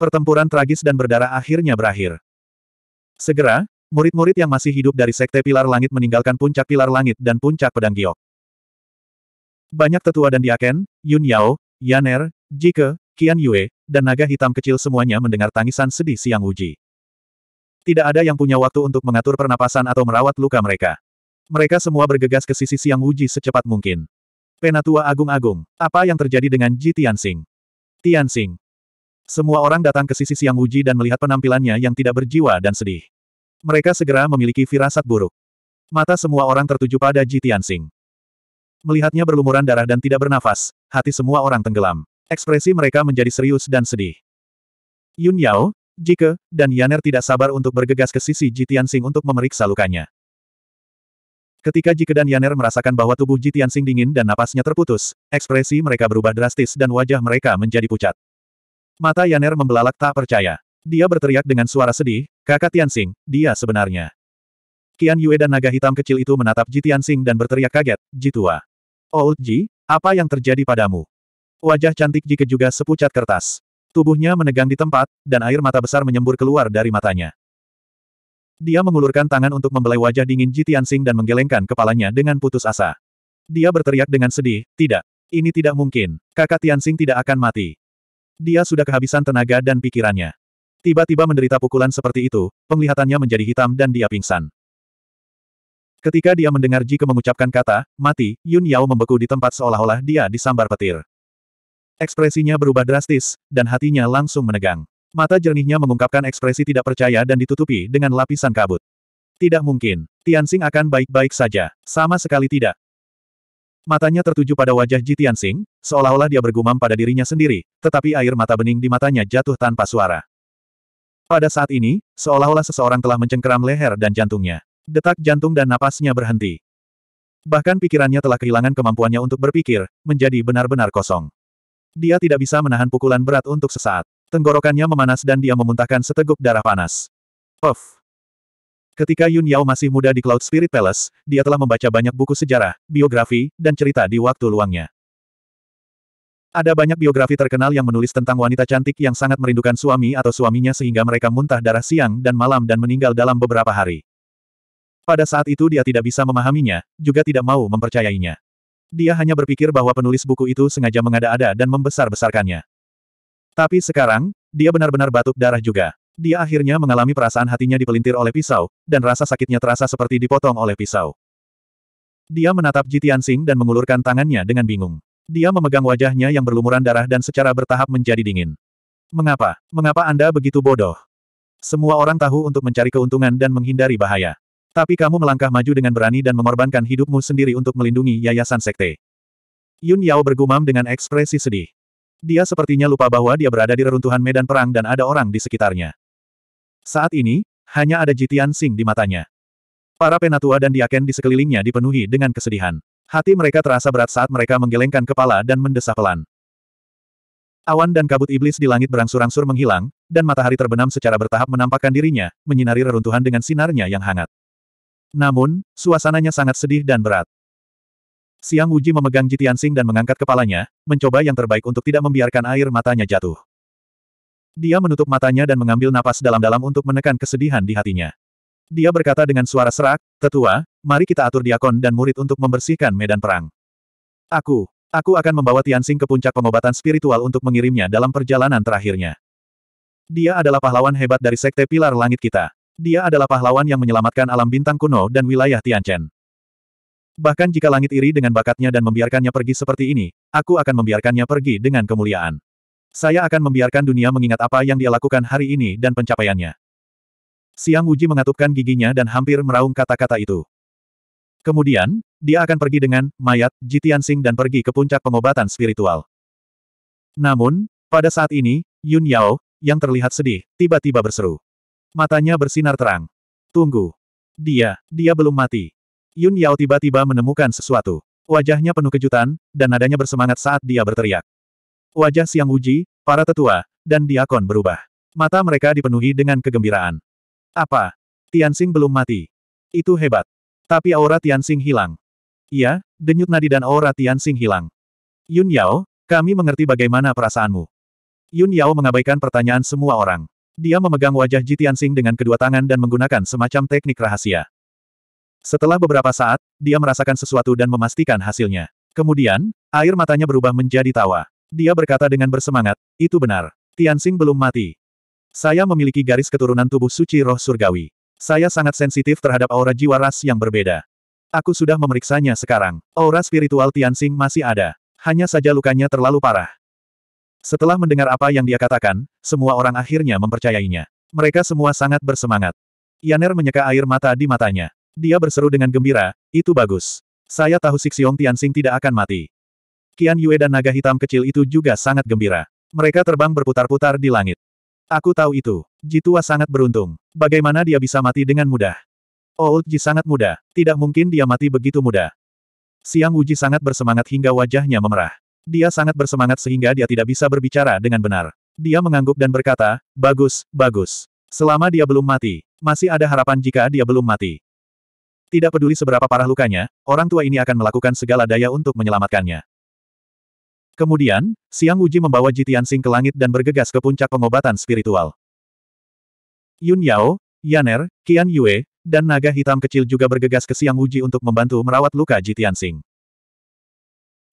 Pertempuran tragis dan berdarah akhirnya berakhir. Segera, murid-murid yang masih hidup dari Sekte Pilar Langit meninggalkan puncak Pilar Langit dan puncak Pedang Giok. Banyak tetua dan diaken, Yun Yao, Yaner, Jike, Qian Yue, dan naga hitam kecil semuanya mendengar tangisan sedih siang uji. Tidak ada yang punya waktu untuk mengatur pernapasan atau merawat luka mereka. Mereka semua bergegas ke sisi siang uji secepat mungkin. Penatua Agung-Agung, apa yang terjadi dengan Ji Tianxing? Tianxing, semua orang datang ke sisi Siang uji dan melihat penampilannya yang tidak berjiwa dan sedih. Mereka segera memiliki firasat buruk. Mata semua orang tertuju pada Ji Tianxing. Melihatnya berlumuran darah dan tidak bernafas, hati semua orang tenggelam. Ekspresi mereka menjadi serius dan sedih. Yun Yao, Jike, dan Yaner tidak sabar untuk bergegas ke sisi Ji Tianxing untuk memeriksa lukanya. Ketika Jike dan Yaner merasakan bahwa tubuh Ji Tianxing dingin dan napasnya terputus, ekspresi mereka berubah drastis dan wajah mereka menjadi pucat. Mata Yaner membelalak tak percaya. Dia berteriak dengan suara sedih, kakak Tianxing, dia sebenarnya. Kian Yue dan naga hitam kecil itu menatap Ji Tianxing dan berteriak kaget, Ji tua. Old oh, Ji, apa yang terjadi padamu? Wajah cantik Ji juga sepucat kertas. Tubuhnya menegang di tempat, dan air mata besar menyembur keluar dari matanya. Dia mengulurkan tangan untuk membelai wajah dingin Ji Tianxing dan menggelengkan kepalanya dengan putus asa. Dia berteriak dengan sedih, tidak. Ini tidak mungkin. Kakak Tianxing tidak akan mati. Dia sudah kehabisan tenaga dan pikirannya. Tiba-tiba menderita pukulan seperti itu, penglihatannya menjadi hitam dan dia pingsan. Ketika dia mendengar Jike mengucapkan kata, mati, Yun Yao membeku di tempat seolah-olah dia disambar petir. Ekspresinya berubah drastis, dan hatinya langsung menegang. Mata jernihnya mengungkapkan ekspresi tidak percaya dan ditutupi dengan lapisan kabut. Tidak mungkin, Tianxing akan baik-baik saja, sama sekali tidak. Matanya tertuju pada wajah Jitian Tianxing, seolah-olah dia bergumam pada dirinya sendiri, tetapi air mata bening di matanya jatuh tanpa suara. Pada saat ini, seolah-olah seseorang telah mencengkeram leher dan jantungnya. Detak jantung dan napasnya berhenti. Bahkan pikirannya telah kehilangan kemampuannya untuk berpikir, menjadi benar-benar kosong. Dia tidak bisa menahan pukulan berat untuk sesaat. Tenggorokannya memanas dan dia memuntahkan seteguk darah panas. Puff! Ketika Yun Yao masih muda di Cloud Spirit Palace, dia telah membaca banyak buku sejarah, biografi, dan cerita di waktu luangnya. Ada banyak biografi terkenal yang menulis tentang wanita cantik yang sangat merindukan suami atau suaminya sehingga mereka muntah darah siang dan malam dan meninggal dalam beberapa hari. Pada saat itu dia tidak bisa memahaminya, juga tidak mau mempercayainya. Dia hanya berpikir bahwa penulis buku itu sengaja mengada-ada dan membesar-besarkannya. Tapi sekarang, dia benar-benar batuk darah juga. Dia akhirnya mengalami perasaan hatinya dipelintir oleh pisau, dan rasa sakitnya terasa seperti dipotong oleh pisau. Dia menatap Jitian Sing dan mengulurkan tangannya dengan bingung. Dia memegang wajahnya yang berlumuran darah dan secara bertahap menjadi dingin. Mengapa? Mengapa Anda begitu bodoh? Semua orang tahu untuk mencari keuntungan dan menghindari bahaya. Tapi kamu melangkah maju dengan berani dan mengorbankan hidupmu sendiri untuk melindungi yayasan sekte. Yun Yao bergumam dengan ekspresi sedih. Dia sepertinya lupa bahwa dia berada di reruntuhan medan perang dan ada orang di sekitarnya. Saat ini, hanya ada Jitian Sing di matanya. Para penatua dan diaken di sekelilingnya dipenuhi dengan kesedihan. Hati mereka terasa berat saat mereka menggelengkan kepala dan mendesah pelan. Awan dan kabut iblis di langit berangsur-angsur menghilang, dan matahari terbenam secara bertahap menampakkan dirinya, menyinari reruntuhan dengan sinarnya yang hangat. Namun, suasananya sangat sedih dan berat. Siang Wuji memegang Jitian Sing dan mengangkat kepalanya, mencoba yang terbaik untuk tidak membiarkan air matanya jatuh. Dia menutup matanya dan mengambil napas dalam-dalam untuk menekan kesedihan di hatinya. Dia berkata dengan suara serak, Tetua, mari kita atur diakon dan murid untuk membersihkan medan perang. Aku, aku akan membawa Tian Sing ke puncak pengobatan spiritual untuk mengirimnya dalam perjalanan terakhirnya. Dia adalah pahlawan hebat dari Sekte Pilar Langit kita. Dia adalah pahlawan yang menyelamatkan alam bintang kuno dan wilayah Tianchen. Bahkan jika langit iri dengan bakatnya dan membiarkannya pergi seperti ini, aku akan membiarkannya pergi dengan kemuliaan. Saya akan membiarkan dunia mengingat apa yang dia lakukan hari ini dan pencapaiannya. Siang Wuji mengatupkan giginya dan hampir meraung kata-kata itu. Kemudian, dia akan pergi dengan mayat Jitian Sing dan pergi ke puncak pengobatan spiritual. Namun, pada saat ini, Yun Yao, yang terlihat sedih, tiba-tiba berseru. Matanya bersinar terang. Tunggu. Dia, dia belum mati. Yun Yao tiba-tiba menemukan sesuatu. Wajahnya penuh kejutan, dan nadanya bersemangat saat dia berteriak. Wajah Siang Uji, para tetua, dan diakon berubah. Mata mereka dipenuhi dengan kegembiraan. Apa? Tianxing belum mati. Itu hebat. Tapi aura Tianxing hilang. Iya, denyut nadi dan aura Tianxing hilang. Yun Yao, kami mengerti bagaimana perasaanmu. Yun Yao mengabaikan pertanyaan semua orang. Dia memegang wajah Ji Tianxing dengan kedua tangan dan menggunakan semacam teknik rahasia. Setelah beberapa saat, dia merasakan sesuatu dan memastikan hasilnya. Kemudian, air matanya berubah menjadi tawa. Dia berkata dengan bersemangat, itu benar. Tianxing belum mati. Saya memiliki garis keturunan tubuh suci roh surgawi. Saya sangat sensitif terhadap aura jiwa ras yang berbeda. Aku sudah memeriksanya sekarang. Aura spiritual Tianxing masih ada. Hanya saja lukanya terlalu parah. Setelah mendengar apa yang dia katakan, semua orang akhirnya mempercayainya. Mereka semua sangat bersemangat. Yaner menyeka air mata di matanya. Dia berseru dengan gembira, itu bagus. Saya tahu Siksiong Tianxing tidak akan mati. Qian Yue dan naga hitam kecil itu juga sangat gembira. Mereka terbang berputar-putar di langit. Aku tahu itu. Jitua sangat beruntung. Bagaimana dia bisa mati dengan mudah? Old oh, Ji sangat muda. Tidak mungkin dia mati begitu mudah. Siang Wuji sangat bersemangat hingga wajahnya memerah. Dia sangat bersemangat sehingga dia tidak bisa berbicara dengan benar. Dia mengangguk dan berkata, bagus, bagus. Selama dia belum mati, masih ada harapan jika dia belum mati. Tidak peduli seberapa parah lukanya, orang tua ini akan melakukan segala daya untuk menyelamatkannya. Kemudian, Siang Wuji membawa Jitian Sing ke langit dan bergegas ke puncak pengobatan spiritual. Yun Yao, Yaner, Qian Yue, dan naga hitam kecil juga bergegas ke Siang Wuji untuk membantu merawat luka Jitian Sing.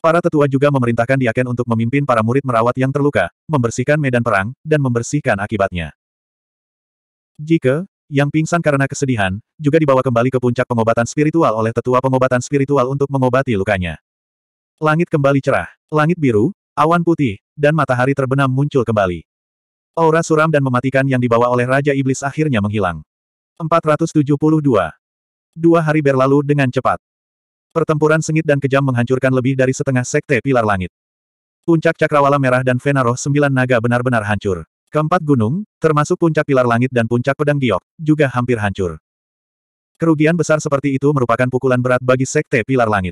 Para tetua juga memerintahkan Diaken untuk memimpin para murid merawat yang terluka, membersihkan medan perang, dan membersihkan akibatnya. Jika, yang pingsan karena kesedihan, juga dibawa kembali ke puncak pengobatan spiritual oleh tetua pengobatan spiritual untuk mengobati lukanya. Langit kembali cerah, langit biru, awan putih, dan matahari terbenam muncul kembali. Aura suram dan mematikan yang dibawa oleh Raja Iblis akhirnya menghilang. 472. Dua hari berlalu dengan cepat. Pertempuran sengit dan kejam menghancurkan lebih dari setengah sekte pilar langit. Puncak cakrawala merah dan Venaroh sembilan naga benar-benar hancur. Keempat gunung, termasuk puncak pilar langit dan puncak pedang giok, juga hampir hancur. Kerugian besar seperti itu merupakan pukulan berat bagi Sekte Pilar Langit.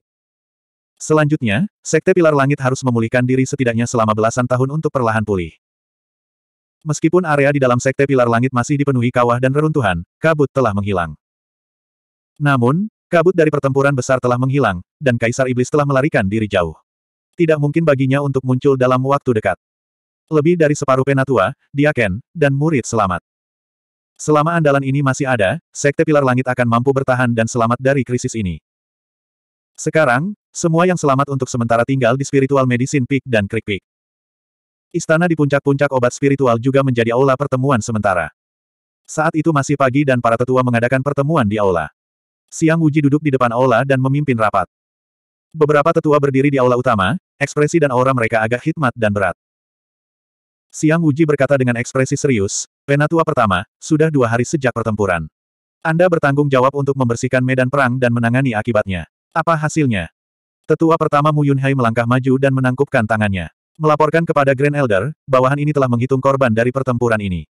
Selanjutnya, Sekte Pilar Langit harus memulihkan diri setidaknya selama belasan tahun untuk perlahan pulih. Meskipun area di dalam Sekte Pilar Langit masih dipenuhi kawah dan reruntuhan, kabut telah menghilang. Namun, kabut dari pertempuran besar telah menghilang, dan Kaisar Iblis telah melarikan diri jauh. Tidak mungkin baginya untuk muncul dalam waktu dekat. Lebih dari separuh penatua, diaken, dan murid selamat. Selama andalan ini masih ada, Sekte Pilar Langit akan mampu bertahan dan selamat dari krisis ini. Sekarang, semua yang selamat untuk sementara tinggal di Spiritual Medicine Peak dan Creek Peak. Istana di puncak-puncak obat spiritual juga menjadi aula pertemuan sementara. Saat itu masih pagi dan para tetua mengadakan pertemuan di aula. Siang Uji duduk di depan aula dan memimpin rapat. Beberapa tetua berdiri di aula utama, ekspresi dan aura mereka agak hikmat dan berat. Siang Wuji berkata dengan ekspresi serius, Penatua pertama, sudah dua hari sejak pertempuran. Anda bertanggung jawab untuk membersihkan medan perang dan menangani akibatnya. Apa hasilnya? Tetua pertama Mu Yunhai melangkah maju dan menangkupkan tangannya. Melaporkan kepada Grand Elder, bawahan ini telah menghitung korban dari pertempuran ini.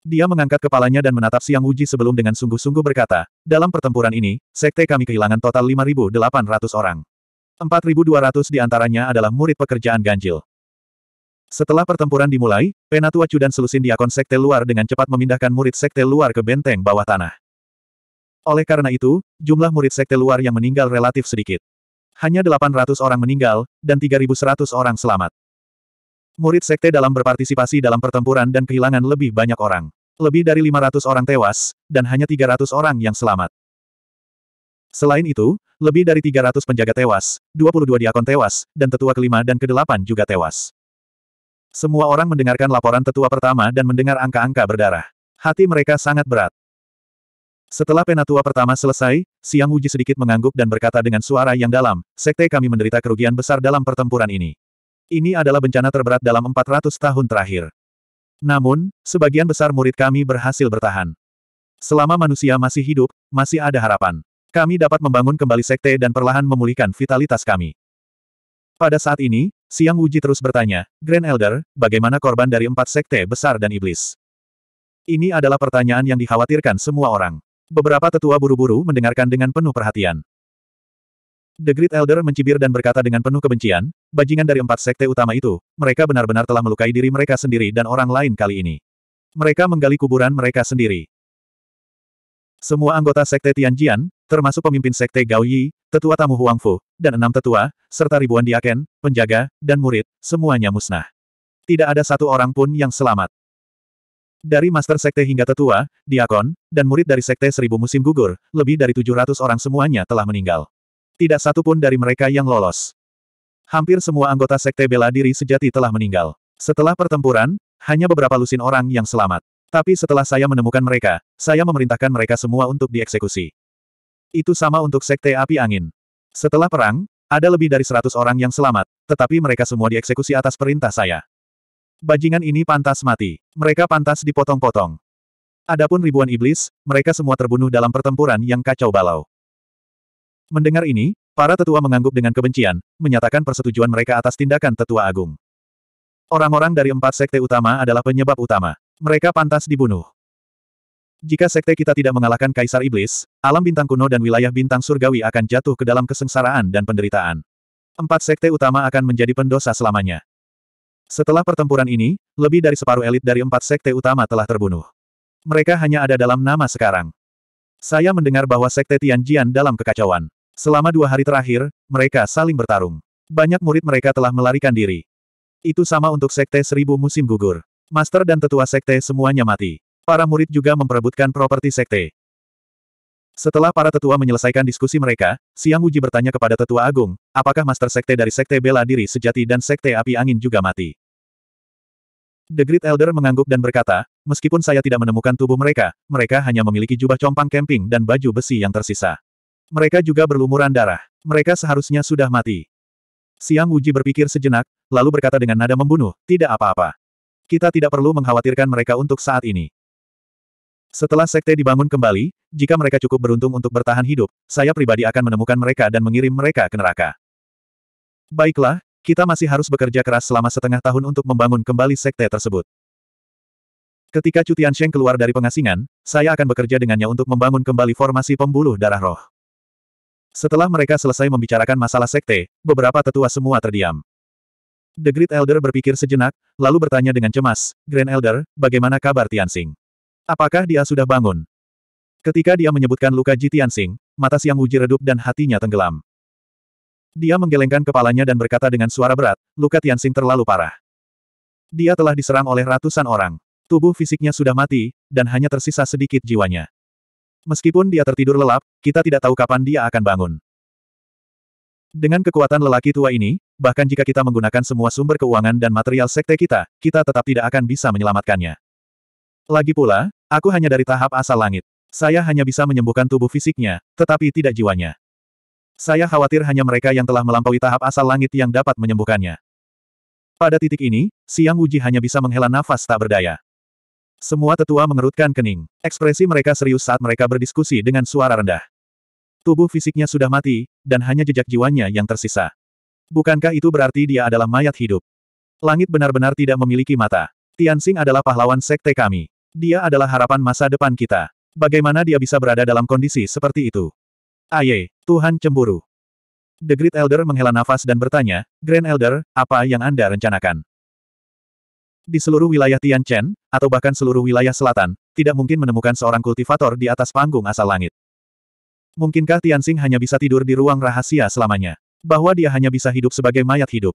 Dia mengangkat kepalanya dan menatap Siang Wuji sebelum dengan sungguh-sungguh berkata, dalam pertempuran ini, sekte kami kehilangan total 5.800 orang. 4.200 di antaranya adalah murid pekerjaan ganjil. Setelah pertempuran dimulai, Penatua Chu dan Selusin Diakon Sekte Luar dengan cepat memindahkan murid Sekte Luar ke benteng bawah tanah. Oleh karena itu, jumlah murid Sekte Luar yang meninggal relatif sedikit. Hanya 800 orang meninggal, dan 3.100 orang selamat. Murid Sekte dalam berpartisipasi dalam pertempuran dan kehilangan lebih banyak orang. Lebih dari 500 orang tewas, dan hanya 300 orang yang selamat. Selain itu, lebih dari 300 penjaga tewas, 22 diakon tewas, dan tetua kelima dan kedelapan juga tewas. Semua orang mendengarkan laporan tetua pertama dan mendengar angka-angka berdarah. Hati mereka sangat berat. Setelah penatua pertama selesai, Siang Wuji sedikit mengangguk dan berkata dengan suara yang dalam, Sekte kami menderita kerugian besar dalam pertempuran ini. Ini adalah bencana terberat dalam 400 tahun terakhir. Namun, sebagian besar murid kami berhasil bertahan. Selama manusia masih hidup, masih ada harapan. Kami dapat membangun kembali sekte dan perlahan memulihkan vitalitas kami. Pada saat ini, Siang Wuji terus bertanya, Grand Elder, bagaimana korban dari empat sekte besar dan iblis? Ini adalah pertanyaan yang dikhawatirkan semua orang. Beberapa tetua buru-buru mendengarkan dengan penuh perhatian. The Great Elder mencibir dan berkata dengan penuh kebencian, bajingan dari empat sekte utama itu, mereka benar-benar telah melukai diri mereka sendiri dan orang lain kali ini. Mereka menggali kuburan mereka sendiri. Semua anggota Sekte Tianjian, termasuk pemimpin Sekte Gao Yi, tetua tamu Huang Fu, dan enam tetua, serta ribuan diaken, penjaga, dan murid, semuanya musnah. Tidak ada satu orang pun yang selamat. Dari master sekte hingga tetua, diakon, dan murid dari sekte seribu musim gugur, lebih dari 700 orang semuanya telah meninggal. Tidak satu pun dari mereka yang lolos. Hampir semua anggota sekte bela diri sejati telah meninggal. Setelah pertempuran, hanya beberapa lusin orang yang selamat. Tapi setelah saya menemukan mereka, saya memerintahkan mereka semua untuk dieksekusi. Itu sama untuk Sekte Api Angin. Setelah perang, ada lebih dari seratus orang yang selamat, tetapi mereka semua dieksekusi atas perintah saya. Bajingan ini pantas mati. Mereka pantas dipotong-potong. Adapun ribuan iblis, mereka semua terbunuh dalam pertempuran yang kacau balau. Mendengar ini, para tetua mengangguk dengan kebencian, menyatakan persetujuan mereka atas tindakan tetua agung. Orang-orang dari empat sekte utama adalah penyebab utama. Mereka pantas dibunuh. Jika sekte kita tidak mengalahkan Kaisar Iblis, alam bintang kuno dan wilayah bintang surgawi akan jatuh ke dalam kesengsaraan dan penderitaan. Empat sekte utama akan menjadi pendosa selamanya. Setelah pertempuran ini, lebih dari separuh elit dari empat sekte utama telah terbunuh. Mereka hanya ada dalam nama sekarang. Saya mendengar bahwa sekte Tianjian dalam kekacauan. Selama dua hari terakhir, mereka saling bertarung. Banyak murid mereka telah melarikan diri. Itu sama untuk sekte seribu musim gugur. Master dan tetua sekte semuanya mati. Para murid juga memperebutkan properti sekte. Setelah para tetua menyelesaikan diskusi mereka, Siang Uji bertanya kepada tetua agung, apakah master sekte dari sekte bela diri sejati dan sekte api angin juga mati? The Great Elder mengangguk dan berkata, meskipun saya tidak menemukan tubuh mereka, mereka hanya memiliki jubah compang kemping dan baju besi yang tersisa. Mereka juga berlumuran darah. Mereka seharusnya sudah mati. Siang Uji berpikir sejenak, lalu berkata dengan nada membunuh, tidak apa-apa. Kita tidak perlu mengkhawatirkan mereka untuk saat ini. Setelah sekte dibangun kembali, jika mereka cukup beruntung untuk bertahan hidup, saya pribadi akan menemukan mereka dan mengirim mereka ke neraka. Baiklah, kita masih harus bekerja keras selama setengah tahun untuk membangun kembali sekte tersebut. Ketika Cutian Sheng keluar dari pengasingan, saya akan bekerja dengannya untuk membangun kembali formasi pembuluh darah roh. Setelah mereka selesai membicarakan masalah sekte, beberapa tetua semua terdiam. The Great Elder berpikir sejenak, lalu bertanya dengan cemas, Grand Elder, bagaimana kabar Tianxing? Apakah dia sudah bangun? Ketika dia menyebutkan luka Ji Tianxing, mata Siang Wuji redup dan hatinya tenggelam. Dia menggelengkan kepalanya dan berkata dengan suara berat, luka Tianxing terlalu parah. Dia telah diserang oleh ratusan orang. Tubuh fisiknya sudah mati, dan hanya tersisa sedikit jiwanya. Meskipun dia tertidur lelap, kita tidak tahu kapan dia akan bangun. Dengan kekuatan lelaki tua ini, bahkan jika kita menggunakan semua sumber keuangan dan material sekte kita, kita tetap tidak akan bisa menyelamatkannya. Lagi pula, aku hanya dari tahap asal langit. Saya hanya bisa menyembuhkan tubuh fisiknya, tetapi tidak jiwanya. Saya khawatir hanya mereka yang telah melampaui tahap asal langit yang dapat menyembuhkannya. Pada titik ini, Siang Wuji hanya bisa menghela nafas tak berdaya. Semua tetua mengerutkan kening. Ekspresi mereka serius saat mereka berdiskusi dengan suara rendah. Tubuh fisiknya sudah mati, dan hanya jejak jiwanya yang tersisa. Bukankah itu berarti dia adalah mayat hidup? Langit benar-benar tidak memiliki mata. Tianxing adalah pahlawan sekte kami. Dia adalah harapan masa depan kita. Bagaimana dia bisa berada dalam kondisi seperti itu? Aye, Tuhan cemburu. The Great Elder menghela nafas dan bertanya, Grand Elder, apa yang Anda rencanakan? Di seluruh wilayah Tianchen, atau bahkan seluruh wilayah selatan, tidak mungkin menemukan seorang kultivator di atas panggung asal langit. Mungkinkah Tianxing hanya bisa tidur di ruang rahasia selamanya? Bahwa dia hanya bisa hidup sebagai mayat hidup.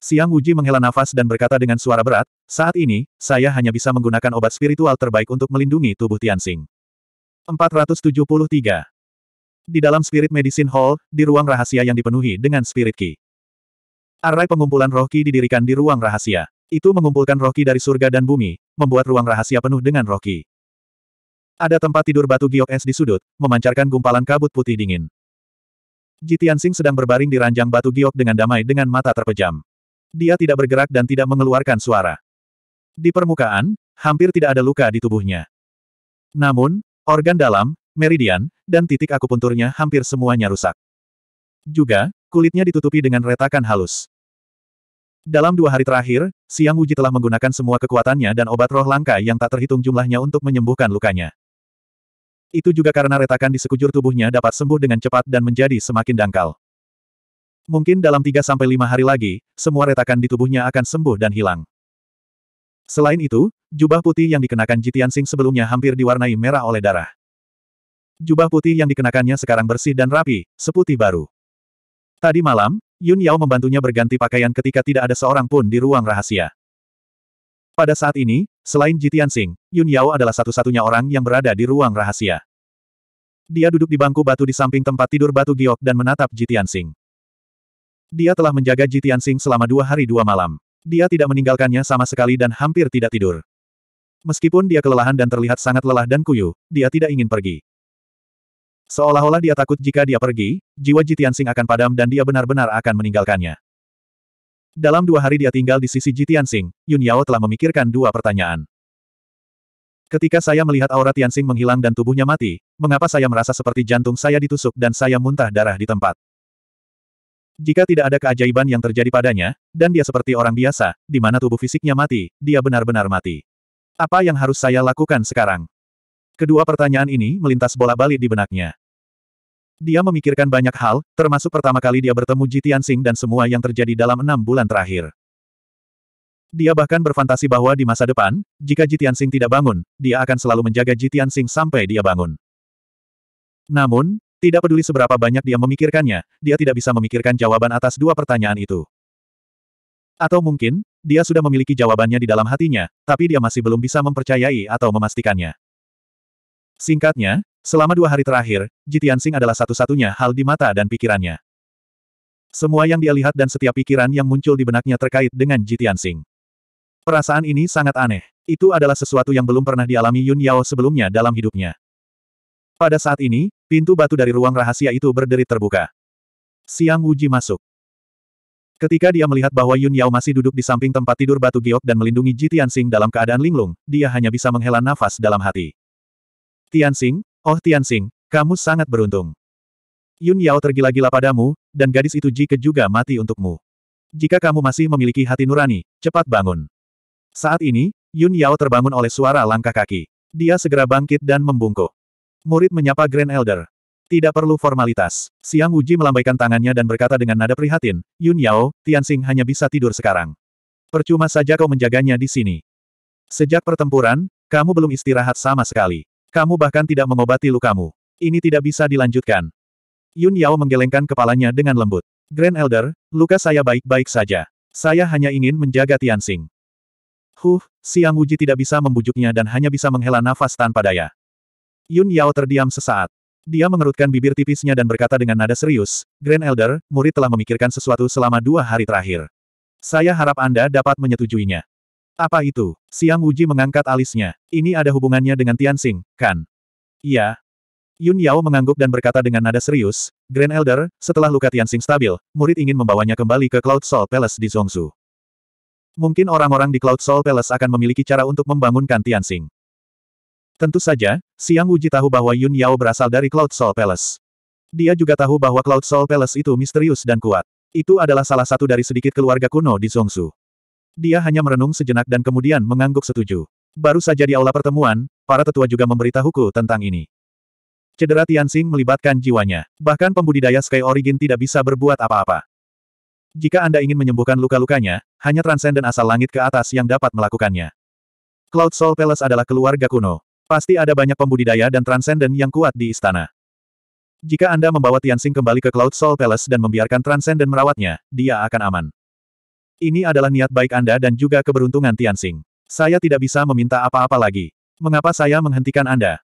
Siang Wuji menghela nafas dan berkata dengan suara berat, saat ini, saya hanya bisa menggunakan obat spiritual terbaik untuk melindungi tubuh Tianxing. 473. Di dalam Spirit Medicine Hall, di ruang rahasia yang dipenuhi dengan Spirit Ki. Arai pengumpulan roh Ki didirikan di ruang rahasia. Itu mengumpulkan roh Ki dari surga dan bumi, membuat ruang rahasia penuh dengan roh Ki. Ada tempat tidur batu giok es di sudut, memancarkan gumpalan kabut putih dingin. Ji Tianxing sedang berbaring di ranjang batu giok dengan damai dengan mata terpejam. Dia tidak bergerak dan tidak mengeluarkan suara. Di permukaan, hampir tidak ada luka di tubuhnya. Namun, organ dalam, meridian, dan titik akupunturnya hampir semuanya rusak. Juga, kulitnya ditutupi dengan retakan halus. Dalam dua hari terakhir, Siang Wuji telah menggunakan semua kekuatannya dan obat roh langka yang tak terhitung jumlahnya untuk menyembuhkan lukanya. Itu juga karena retakan di sekujur tubuhnya dapat sembuh dengan cepat dan menjadi semakin dangkal. Mungkin dalam 3-5 hari lagi, semua retakan di tubuhnya akan sembuh dan hilang. Selain itu, jubah putih yang dikenakan Jitian Sing sebelumnya hampir diwarnai merah oleh darah. Jubah putih yang dikenakannya sekarang bersih dan rapi, seputih baru. Tadi malam, Yun Yao membantunya berganti pakaian ketika tidak ada seorang pun di ruang rahasia. Pada saat ini, selain Jitian Sing, Yun Yao adalah satu-satunya orang yang berada di ruang rahasia. Dia duduk di bangku batu di samping tempat tidur batu giok dan menatap Jitian Sing. Dia telah menjaga Jitian Sing selama dua hari dua malam. Dia tidak meninggalkannya sama sekali dan hampir tidak tidur. Meskipun dia kelelahan dan terlihat sangat lelah dan kuyu, dia tidak ingin pergi. Seolah-olah dia takut jika dia pergi, jiwa Jitian Sing akan padam dan dia benar-benar akan meninggalkannya. Dalam dua hari dia tinggal di sisi Ji Tianxing, Yun Yao telah memikirkan dua pertanyaan. Ketika saya melihat aura Tianxing menghilang dan tubuhnya mati, mengapa saya merasa seperti jantung saya ditusuk dan saya muntah darah di tempat? Jika tidak ada keajaiban yang terjadi padanya, dan dia seperti orang biasa, di mana tubuh fisiknya mati, dia benar-benar mati. Apa yang harus saya lakukan sekarang? Kedua pertanyaan ini melintas bola-balik di benaknya. Dia memikirkan banyak hal, termasuk pertama kali dia bertemu Ji Tianxing dan semua yang terjadi dalam enam bulan terakhir. Dia bahkan berfantasi bahwa di masa depan, jika Ji Tianxing tidak bangun, dia akan selalu menjaga Ji Tianxing sampai dia bangun. Namun, tidak peduli seberapa banyak dia memikirkannya, dia tidak bisa memikirkan jawaban atas dua pertanyaan itu. Atau mungkin, dia sudah memiliki jawabannya di dalam hatinya, tapi dia masih belum bisa mempercayai atau memastikannya. Singkatnya, selama dua hari terakhir, Jitiansing adalah satu-satunya hal di mata dan pikirannya. Semua yang dia lihat dan setiap pikiran yang muncul di benaknya terkait dengan Jitiansing. Perasaan ini sangat aneh. Itu adalah sesuatu yang belum pernah dialami Yun Yao sebelumnya dalam hidupnya. Pada saat ini, pintu batu dari ruang rahasia itu berderit terbuka. Siang Wuji masuk. Ketika dia melihat bahwa Yun Yao masih duduk di samping tempat tidur batu giok dan melindungi Jitian Sing dalam keadaan linglung, dia hanya bisa menghela nafas dalam hati. Tianxing, oh Tianxing, kamu sangat beruntung. Yun Yao tergila-gila padamu, dan gadis itu jika juga mati untukmu. Jika kamu masih memiliki hati nurani, cepat bangun. Saat ini, Yun Yao terbangun oleh suara langkah kaki. Dia segera bangkit dan membungkuk. Murid menyapa Grand Elder. Tidak perlu formalitas. Siang Wuji melambaikan tangannya dan berkata dengan nada prihatin, Yun Yao, Tianxing hanya bisa tidur sekarang. Percuma saja kau menjaganya di sini. Sejak pertempuran, kamu belum istirahat sama sekali. Kamu bahkan tidak mengobati lukamu. Ini tidak bisa dilanjutkan. Yun Yao menggelengkan kepalanya dengan lembut. Grand Elder, luka saya baik-baik saja. Saya hanya ingin menjaga Tianxing. Huh, Siang Wuji tidak bisa membujuknya dan hanya bisa menghela nafas tanpa daya. Yun Yao terdiam sesaat. Dia mengerutkan bibir tipisnya dan berkata dengan nada serius, Grand Elder, murid telah memikirkan sesuatu selama dua hari terakhir. Saya harap Anda dapat menyetujuinya. Apa itu? Siang Wuji mengangkat alisnya. Ini ada hubungannya dengan Tianxing, kan? Iya. Yun Yao mengangguk dan berkata dengan nada serius, Grand Elder, setelah luka Tianxing stabil, murid ingin membawanya kembali ke Cloud Soul Palace di Zhongzhu. Mungkin orang-orang di Cloud Soul Palace akan memiliki cara untuk membangunkan Tianxing. Tentu saja, Siang Wuji tahu bahwa Yun Yao berasal dari Cloud Soul Palace. Dia juga tahu bahwa Cloud Soul Palace itu misterius dan kuat. Itu adalah salah satu dari sedikit keluarga kuno di Zhongzhu. Dia hanya merenung sejenak dan kemudian mengangguk setuju. Baru saja di aula pertemuan, para tetua juga memberitahuku tentang ini. Cedera Tianxing melibatkan jiwanya. Bahkan pembudidaya Sky Origin tidak bisa berbuat apa-apa. Jika Anda ingin menyembuhkan luka-lukanya, hanya Transcendent asal langit ke atas yang dapat melakukannya. Cloud Soul Palace adalah keluarga kuno. Pasti ada banyak pembudidaya dan Transcendent yang kuat di istana. Jika Anda membawa Tianxing kembali ke Cloud Soul Palace dan membiarkan Transcendent merawatnya, dia akan aman. Ini adalah niat baik Anda dan juga keberuntungan Tianxing. Saya tidak bisa meminta apa-apa lagi. Mengapa saya menghentikan Anda?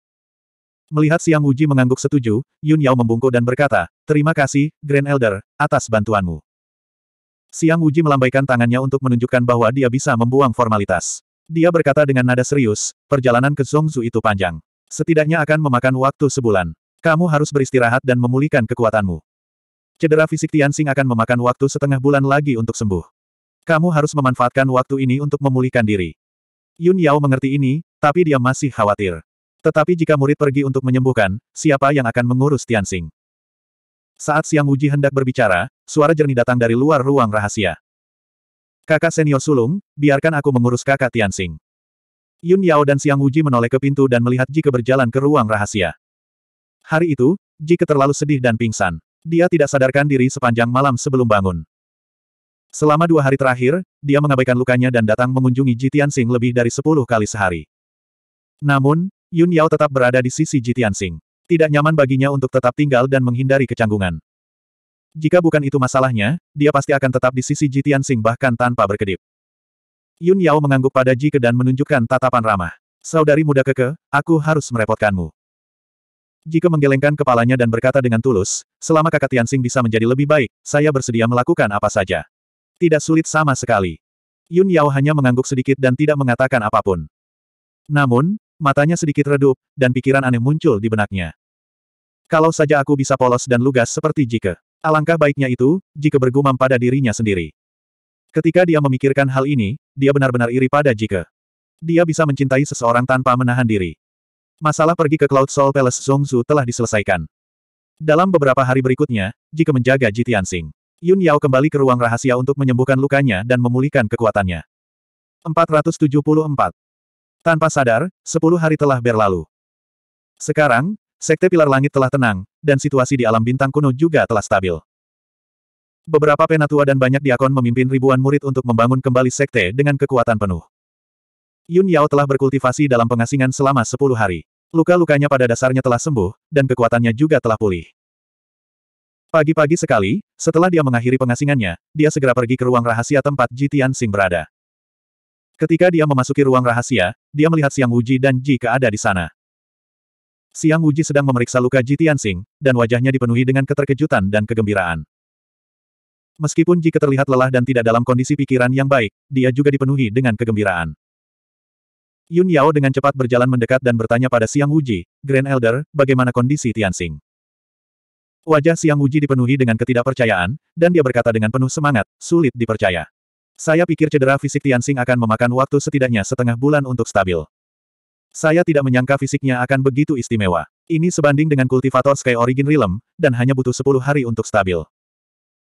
Melihat Siang Wuji mengangguk setuju, Yun Yao membungkuk dan berkata, Terima kasih, Grand Elder, atas bantuanmu. Siang Wuji melambaikan tangannya untuk menunjukkan bahwa dia bisa membuang formalitas. Dia berkata dengan nada serius, perjalanan ke Zhongzu itu panjang. Setidaknya akan memakan waktu sebulan. Kamu harus beristirahat dan memulihkan kekuatanmu. Cedera fisik Tianxing akan memakan waktu setengah bulan lagi untuk sembuh. Kamu harus memanfaatkan waktu ini untuk memulihkan diri. Yun Yao mengerti ini, tapi dia masih khawatir. Tetapi jika murid pergi untuk menyembuhkan, siapa yang akan mengurus Tianxing? Saat Siang Wuji hendak berbicara, suara jernih datang dari luar ruang rahasia. Kakak senior sulung, biarkan aku mengurus kakak Tianxing. Yun Yao dan Siang Wuji menoleh ke pintu dan melihat Jike berjalan ke ruang rahasia. Hari itu, Jike terlalu sedih dan pingsan. Dia tidak sadarkan diri sepanjang malam sebelum bangun. Selama dua hari terakhir, dia mengabaikan lukanya dan datang mengunjungi Jitian Sing lebih dari sepuluh kali sehari. Namun, Yun Yao tetap berada di sisi Jitian Sing. Tidak nyaman baginya untuk tetap tinggal dan menghindari kecanggungan. Jika bukan itu masalahnya, dia pasti akan tetap di sisi Jitian Sing bahkan tanpa berkedip. Yun Yao mengangguk pada Ji ke dan menunjukkan tatapan ramah. Saudari muda keke, aku harus merepotkanmu. Ji ke menggelengkan kepalanya dan berkata dengan tulus, selama kakak Tian Sing bisa menjadi lebih baik, saya bersedia melakukan apa saja. Tidak sulit sama sekali. Yun Yao hanya mengangguk sedikit dan tidak mengatakan apapun. Namun, matanya sedikit redup, dan pikiran aneh muncul di benaknya. Kalau saja aku bisa polos dan lugas seperti Jike. Alangkah baiknya itu, Jike bergumam pada dirinya sendiri. Ketika dia memikirkan hal ini, dia benar-benar iri pada Jike. Dia bisa mencintai seseorang tanpa menahan diri. Masalah pergi ke Cloud Soul Palace Zhongzu telah diselesaikan. Dalam beberapa hari berikutnya, Jike menjaga Jitiansing. Yun Yao kembali ke ruang rahasia untuk menyembuhkan lukanya dan memulihkan kekuatannya. 474. Tanpa sadar, 10 hari telah berlalu. Sekarang, Sekte Pilar Langit telah tenang, dan situasi di alam bintang kuno juga telah stabil. Beberapa penatua dan banyak diakon memimpin ribuan murid untuk membangun kembali sekte dengan kekuatan penuh. Yun Yao telah berkultivasi dalam pengasingan selama 10 hari. Luka-lukanya pada dasarnya telah sembuh, dan kekuatannya juga telah pulih. Pagi-pagi sekali, setelah dia mengakhiri pengasingannya, dia segera pergi ke ruang rahasia tempat Ji Xing berada. Ketika dia memasuki ruang rahasia, dia melihat Siang Wuji dan Ji keada di sana. Siang Wuji sedang memeriksa luka Ji Xing, dan wajahnya dipenuhi dengan keterkejutan dan kegembiraan. Meskipun Ji Ke terlihat lelah dan tidak dalam kondisi pikiran yang baik, dia juga dipenuhi dengan kegembiraan. Yun Yao dengan cepat berjalan mendekat dan bertanya pada Siang Wuji, Grand Elder, bagaimana kondisi Tianxing? Wajah Siang Wuji dipenuhi dengan ketidakpercayaan, dan dia berkata dengan penuh semangat, sulit dipercaya. Saya pikir cedera fisik Tianxing akan memakan waktu setidaknya setengah bulan untuk stabil. Saya tidak menyangka fisiknya akan begitu istimewa. Ini sebanding dengan kultivator Sky Origin Realm, dan hanya butuh 10 hari untuk stabil.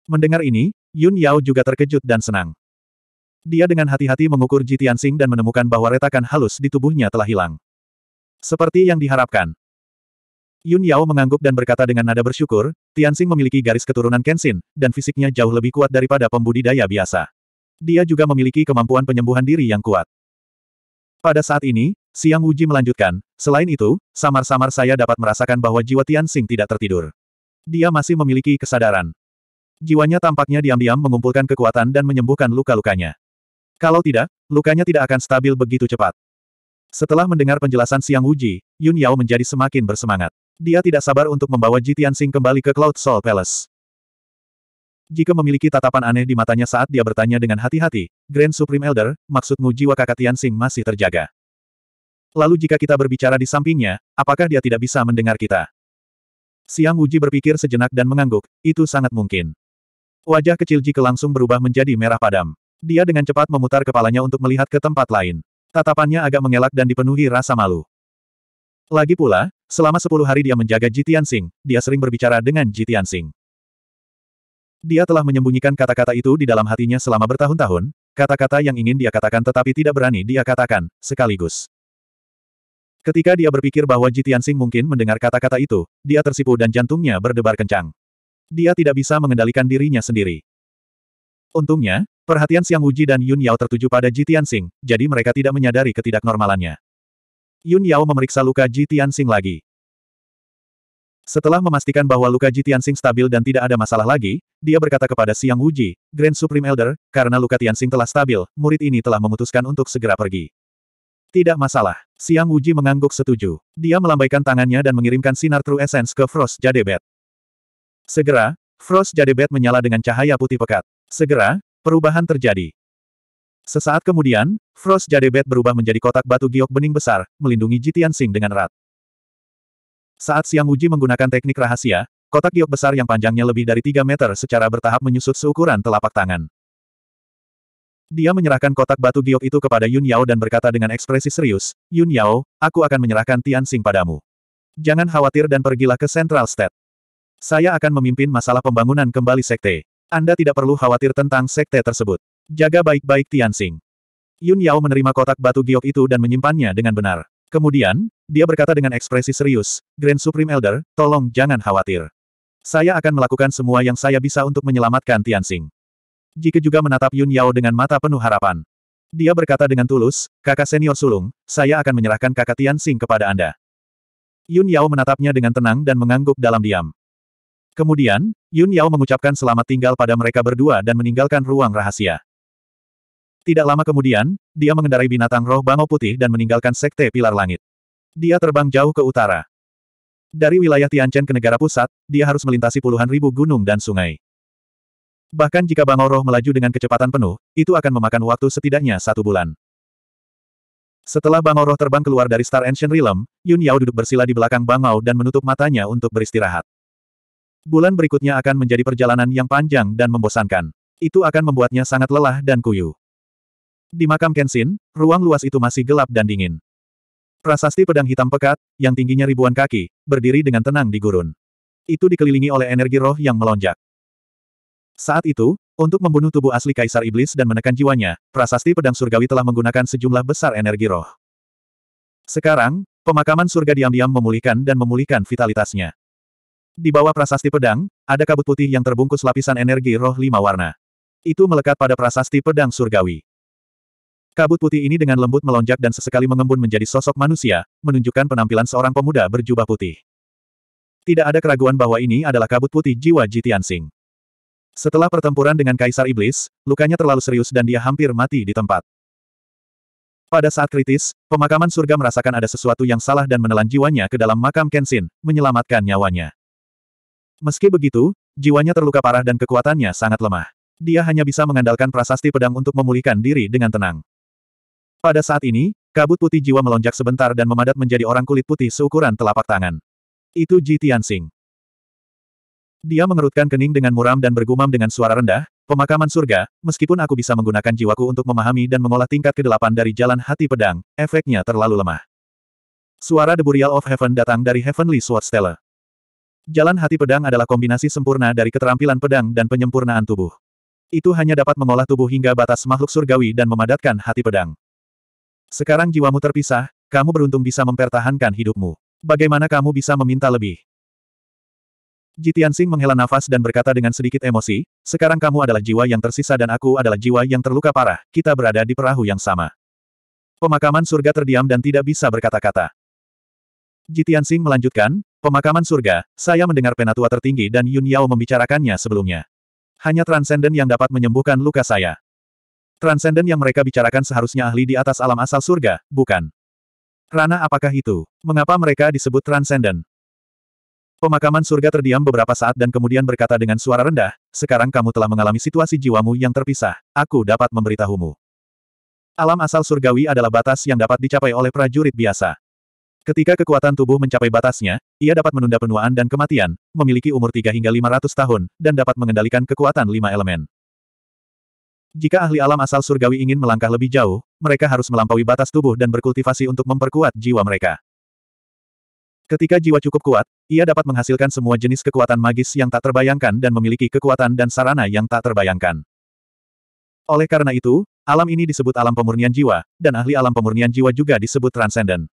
Mendengar ini, Yun Yao juga terkejut dan senang. Dia dengan hati-hati mengukur Ji Tianxing dan menemukan bahwa retakan halus di tubuhnya telah hilang. Seperti yang diharapkan, Yun Yao mengangguk dan berkata dengan nada bersyukur, Tianxing memiliki garis keturunan Kenshin, dan fisiknya jauh lebih kuat daripada pembudidaya biasa. Dia juga memiliki kemampuan penyembuhan diri yang kuat. Pada saat ini, Siang Wuji melanjutkan, selain itu, samar-samar saya dapat merasakan bahwa jiwa Tianxing tidak tertidur. Dia masih memiliki kesadaran. Jiwanya tampaknya diam-diam mengumpulkan kekuatan dan menyembuhkan luka-lukanya. Kalau tidak, lukanya tidak akan stabil begitu cepat. Setelah mendengar penjelasan Siang Wuji, Yun Yao menjadi semakin bersemangat. Dia tidak sabar untuk membawa Jitian Tianxing kembali ke Cloud Soul Palace. Jika memiliki tatapan aneh di matanya saat dia bertanya dengan hati-hati, Grand Supreme Elder, maksudmu jiwa kakak Tianxing masih terjaga. Lalu jika kita berbicara di sampingnya, apakah dia tidak bisa mendengar kita? Siang Wuji berpikir sejenak dan mengangguk, itu sangat mungkin. Wajah kecil Jike langsung berubah menjadi merah padam. Dia dengan cepat memutar kepalanya untuk melihat ke tempat lain. Tatapannya agak mengelak dan dipenuhi rasa malu. Lagi pula, Selama sepuluh hari dia menjaga Ji Tianxing, dia sering berbicara dengan Ji Tianxing. Dia telah menyembunyikan kata-kata itu di dalam hatinya selama bertahun-tahun, kata-kata yang ingin dia katakan tetapi tidak berani dia katakan, sekaligus. Ketika dia berpikir bahwa Ji Tianxing mungkin mendengar kata-kata itu, dia tersipu dan jantungnya berdebar kencang. Dia tidak bisa mengendalikan dirinya sendiri. Untungnya, perhatian Siang Wuji dan Yun Yao tertuju pada Ji Tianxing, jadi mereka tidak menyadari ketidaknormalannya. Yun Yao memeriksa luka Ji Tianxing lagi. Setelah memastikan bahwa luka Ji Tianxing stabil dan tidak ada masalah lagi, dia berkata kepada Siang Wuji, Grand Supreme Elder, karena luka Tianxing telah stabil, murid ini telah memutuskan untuk segera pergi. Tidak masalah. Siang Wuji mengangguk setuju. Dia melambaikan tangannya dan mengirimkan sinar True Essence ke Frost Jadebet. Segera, Frost Jadebet menyala dengan cahaya putih pekat. Segera, perubahan terjadi. Sesaat kemudian, Frost Jadebet berubah menjadi kotak batu giok bening besar, melindungi Jitian Sing dengan erat. Saat Siang Uji menggunakan teknik rahasia, kotak giok besar yang panjangnya lebih dari 3 meter secara bertahap menyusut seukuran telapak tangan. Dia menyerahkan kotak batu giok itu kepada Yun Yao dan berkata dengan ekspresi serius, Yun Yao, aku akan menyerahkan Tian Sing padamu. Jangan khawatir dan pergilah ke Central State. Saya akan memimpin masalah pembangunan kembali sekte. Anda tidak perlu khawatir tentang sekte tersebut. Jaga baik-baik Tianxing. Yun Yao menerima kotak batu giok itu dan menyimpannya dengan benar. Kemudian, dia berkata dengan ekspresi serius, Grand Supreme Elder, tolong jangan khawatir. Saya akan melakukan semua yang saya bisa untuk menyelamatkan Tianxing. Jika juga menatap Yun Yao dengan mata penuh harapan. Dia berkata dengan tulus, kakak senior sulung, saya akan menyerahkan kakak Tianxing kepada Anda. Yun Yao menatapnya dengan tenang dan mengangguk dalam diam. Kemudian, Yun Yao mengucapkan selamat tinggal pada mereka berdua dan meninggalkan ruang rahasia. Tidak lama kemudian, dia mengendarai binatang roh bangau putih dan meninggalkan sekte pilar langit. Dia terbang jauh ke utara. Dari wilayah Tianchen ke negara pusat, dia harus melintasi puluhan ribu gunung dan sungai. Bahkan jika bangau roh melaju dengan kecepatan penuh, itu akan memakan waktu setidaknya satu bulan. Setelah Bangau roh terbang keluar dari Star Ancient Realm, Yun Yao duduk bersila di belakang Bangau dan menutup matanya untuk beristirahat. Bulan berikutnya akan menjadi perjalanan yang panjang dan membosankan. Itu akan membuatnya sangat lelah dan kuyu. Di makam Kenshin, ruang luas itu masih gelap dan dingin. Prasasti pedang hitam pekat, yang tingginya ribuan kaki, berdiri dengan tenang di gurun. Itu dikelilingi oleh energi roh yang melonjak. Saat itu, untuk membunuh tubuh asli Kaisar Iblis dan menekan jiwanya, prasasti pedang surgawi telah menggunakan sejumlah besar energi roh. Sekarang, pemakaman surga diam-diam memulihkan dan memulihkan vitalitasnya. Di bawah prasasti pedang, ada kabut putih yang terbungkus lapisan energi roh lima warna. Itu melekat pada prasasti pedang surgawi. Kabut putih ini dengan lembut melonjak dan sesekali mengembun menjadi sosok manusia, menunjukkan penampilan seorang pemuda berjubah putih. Tidak ada keraguan bahwa ini adalah kabut putih jiwa Jitian Sing. Setelah pertempuran dengan Kaisar Iblis, lukanya terlalu serius dan dia hampir mati di tempat. Pada saat kritis, pemakaman surga merasakan ada sesuatu yang salah dan menelan jiwanya ke dalam makam Kenshin, menyelamatkan nyawanya. Meski begitu, jiwanya terluka parah dan kekuatannya sangat lemah. Dia hanya bisa mengandalkan prasasti pedang untuk memulihkan diri dengan tenang. Pada saat ini, kabut putih jiwa melonjak sebentar dan memadat menjadi orang kulit putih seukuran telapak tangan. Itu Ji Tianxing. Dia mengerutkan kening dengan muram dan bergumam dengan suara rendah, pemakaman surga, meskipun aku bisa menggunakan jiwaku untuk memahami dan mengolah tingkat ke kedelapan dari jalan hati pedang, efeknya terlalu lemah. Suara The Burial of Heaven datang dari Heavenly Sword Stella. Jalan hati pedang adalah kombinasi sempurna dari keterampilan pedang dan penyempurnaan tubuh. Itu hanya dapat mengolah tubuh hingga batas makhluk surgawi dan memadatkan hati pedang. Sekarang jiwamu terpisah, kamu beruntung bisa mempertahankan hidupmu. Bagaimana kamu bisa meminta lebih? Jitian Sing menghela nafas dan berkata dengan sedikit emosi, sekarang kamu adalah jiwa yang tersisa dan aku adalah jiwa yang terluka parah, kita berada di perahu yang sama. Pemakaman surga terdiam dan tidak bisa berkata-kata. Jitian Sing melanjutkan, Pemakaman surga, saya mendengar penatua tertinggi dan Yun Yao membicarakannya sebelumnya. Hanya Transcendent yang dapat menyembuhkan luka saya. Transcendent yang mereka bicarakan seharusnya ahli di atas alam asal surga, bukan? Rana apakah itu? Mengapa mereka disebut Transcendent? Pemakaman surga terdiam beberapa saat dan kemudian berkata dengan suara rendah, sekarang kamu telah mengalami situasi jiwamu yang terpisah, aku dapat memberitahumu. Alam asal surgawi adalah batas yang dapat dicapai oleh prajurit biasa. Ketika kekuatan tubuh mencapai batasnya, ia dapat menunda penuaan dan kematian, memiliki umur 3 hingga 500 tahun, dan dapat mengendalikan kekuatan lima elemen. Jika ahli alam asal surgawi ingin melangkah lebih jauh, mereka harus melampaui batas tubuh dan berkultivasi untuk memperkuat jiwa mereka. Ketika jiwa cukup kuat, ia dapat menghasilkan semua jenis kekuatan magis yang tak terbayangkan dan memiliki kekuatan dan sarana yang tak terbayangkan. Oleh karena itu, alam ini disebut alam pemurnian jiwa, dan ahli alam pemurnian jiwa juga disebut transenden.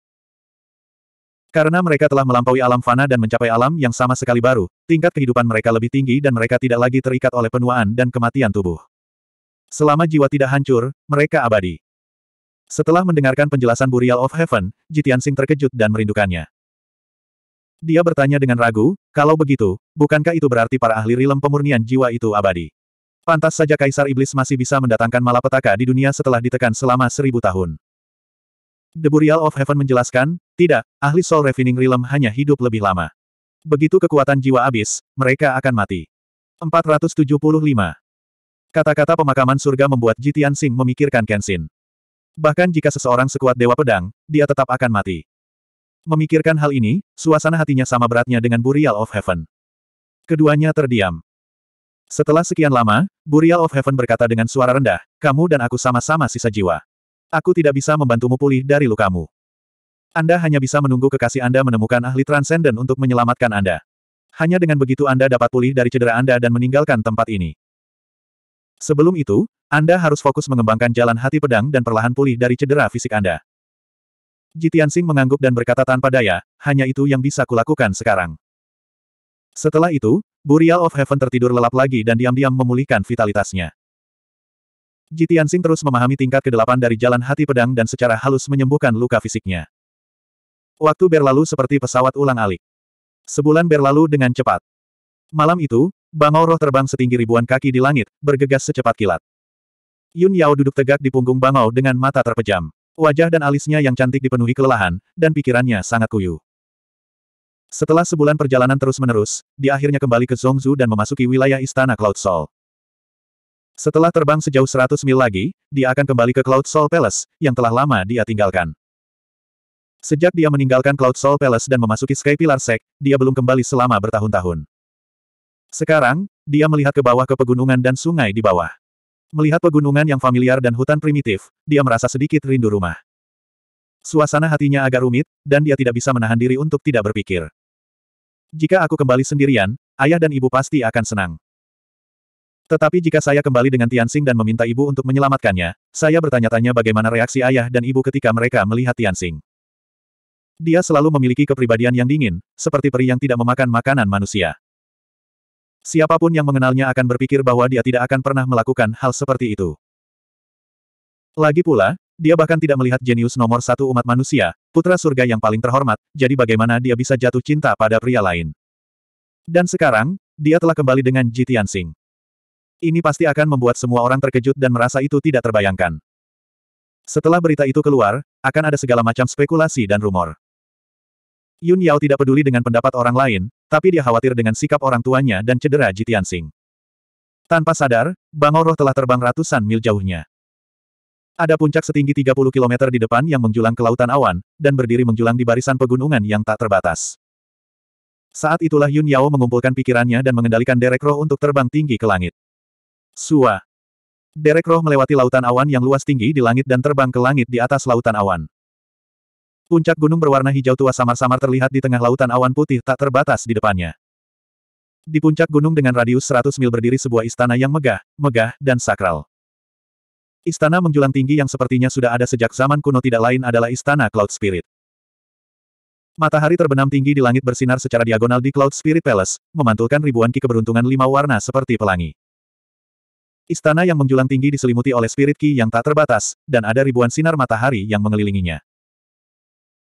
Karena mereka telah melampaui alam fana dan mencapai alam yang sama sekali baru, tingkat kehidupan mereka lebih tinggi dan mereka tidak lagi terikat oleh penuaan dan kematian tubuh. Selama jiwa tidak hancur, mereka abadi. Setelah mendengarkan penjelasan Burial of Heaven, Jitian Sing terkejut dan merindukannya. Dia bertanya dengan ragu, kalau begitu, bukankah itu berarti para ahli rilem pemurnian jiwa itu abadi? Pantas saja Kaisar Iblis masih bisa mendatangkan malapetaka di dunia setelah ditekan selama seribu tahun. The Burial of Heaven menjelaskan, tidak, ahli Soul Refining Realm hanya hidup lebih lama. Begitu kekuatan jiwa habis, mereka akan mati. 475. Kata-kata pemakaman surga membuat Jitian Sing memikirkan Kenshin. Bahkan jika seseorang sekuat Dewa Pedang, dia tetap akan mati. Memikirkan hal ini, suasana hatinya sama beratnya dengan Burial of Heaven. Keduanya terdiam. Setelah sekian lama, Burial of Heaven berkata dengan suara rendah, kamu dan aku sama-sama sisa jiwa. Aku tidak bisa membantumu pulih dari lukamu. Anda hanya bisa menunggu kekasih Anda menemukan ahli transenden untuk menyelamatkan Anda. Hanya dengan begitu Anda dapat pulih dari cedera Anda dan meninggalkan tempat ini. Sebelum itu, Anda harus fokus mengembangkan jalan hati pedang dan perlahan pulih dari cedera fisik Anda. Jitian Sing mengangguk dan berkata tanpa daya, hanya itu yang bisa kulakukan sekarang. Setelah itu, Burial of Heaven tertidur lelap lagi dan diam-diam memulihkan vitalitasnya. Jitian Sing terus memahami tingkat ke-8 dari jalan hati pedang dan secara halus menyembuhkan luka fisiknya. Waktu berlalu seperti pesawat ulang-alik. Sebulan berlalu dengan cepat. Malam itu, bangau roh terbang setinggi ribuan kaki di langit, bergegas secepat kilat. Yun Yao duduk tegak di punggung bangau dengan mata terpejam. Wajah dan alisnya yang cantik dipenuhi kelelahan, dan pikirannya sangat kuyu. Setelah sebulan perjalanan terus-menerus, dia akhirnya kembali ke Zhongzhu dan memasuki wilayah Istana Cloud Soul. Setelah terbang sejauh 100 mil lagi, dia akan kembali ke Cloud Soul Palace, yang telah lama dia tinggalkan. Sejak dia meninggalkan Cloud Soul Palace dan memasuki Sky Pillar Sek, dia belum kembali selama bertahun-tahun. Sekarang, dia melihat ke bawah ke pegunungan dan sungai di bawah. Melihat pegunungan yang familiar dan hutan primitif, dia merasa sedikit rindu rumah. Suasana hatinya agak rumit, dan dia tidak bisa menahan diri untuk tidak berpikir. Jika aku kembali sendirian, ayah dan ibu pasti akan senang. Tetapi jika saya kembali dengan Tianxing dan meminta ibu untuk menyelamatkannya, saya bertanya-tanya bagaimana reaksi ayah dan ibu ketika mereka melihat Tianxing. Dia selalu memiliki kepribadian yang dingin, seperti peri yang tidak memakan makanan manusia. Siapapun yang mengenalnya akan berpikir bahwa dia tidak akan pernah melakukan hal seperti itu. Lagi pula, dia bahkan tidak melihat jenius nomor satu umat manusia, putra surga yang paling terhormat, jadi bagaimana dia bisa jatuh cinta pada pria lain. Dan sekarang, dia telah kembali dengan Ji Tianxing. Ini pasti akan membuat semua orang terkejut dan merasa itu tidak terbayangkan. Setelah berita itu keluar, akan ada segala macam spekulasi dan rumor. Yun Yao tidak peduli dengan pendapat orang lain, tapi dia khawatir dengan sikap orang tuanya dan cedera Jitian Sing. Tanpa sadar, Bangor roh telah terbang ratusan mil jauhnya. Ada puncak setinggi 30 km di depan yang menjulang ke lautan awan, dan berdiri menjulang di barisan pegunungan yang tak terbatas. Saat itulah Yun Yao mengumpulkan pikirannya dan mengendalikan derek roh untuk terbang tinggi ke langit. Sua. Derek roh melewati lautan awan yang luas tinggi di langit dan terbang ke langit di atas lautan awan. Puncak gunung berwarna hijau tua samar-samar terlihat di tengah lautan awan putih tak terbatas di depannya. Di puncak gunung dengan radius 100 mil berdiri sebuah istana yang megah, megah, dan sakral. Istana menjulang tinggi yang sepertinya sudah ada sejak zaman kuno tidak lain adalah istana Cloud Spirit. Matahari terbenam tinggi di langit bersinar secara diagonal di Cloud Spirit Palace, memantulkan ribuan ki keberuntungan lima warna seperti pelangi. Istana yang menjulang tinggi diselimuti oleh spirit ki yang tak terbatas, dan ada ribuan sinar matahari yang mengelilinginya.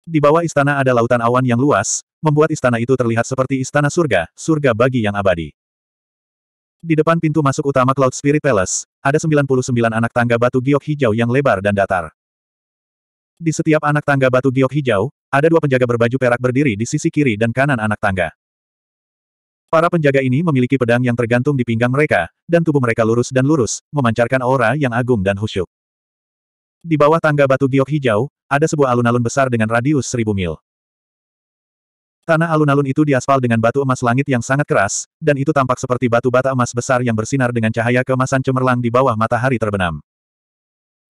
Di bawah istana ada lautan awan yang luas, membuat istana itu terlihat seperti istana surga, surga bagi yang abadi. Di depan pintu masuk utama Cloud Spirit Palace, ada 99 anak tangga batu giok hijau yang lebar dan datar. Di setiap anak tangga batu giok hijau, ada dua penjaga berbaju perak berdiri di sisi kiri dan kanan anak tangga. Para penjaga ini memiliki pedang yang tergantung di pinggang mereka, dan tubuh mereka lurus dan lurus, memancarkan aura yang agung dan khusyuk. Di bawah tangga batu giok hijau, ada sebuah alun-alun besar dengan radius seribu mil. Tanah alun-alun itu diaspal dengan batu emas langit yang sangat keras, dan itu tampak seperti batu bata emas besar yang bersinar dengan cahaya kemasan cemerlang di bawah matahari terbenam.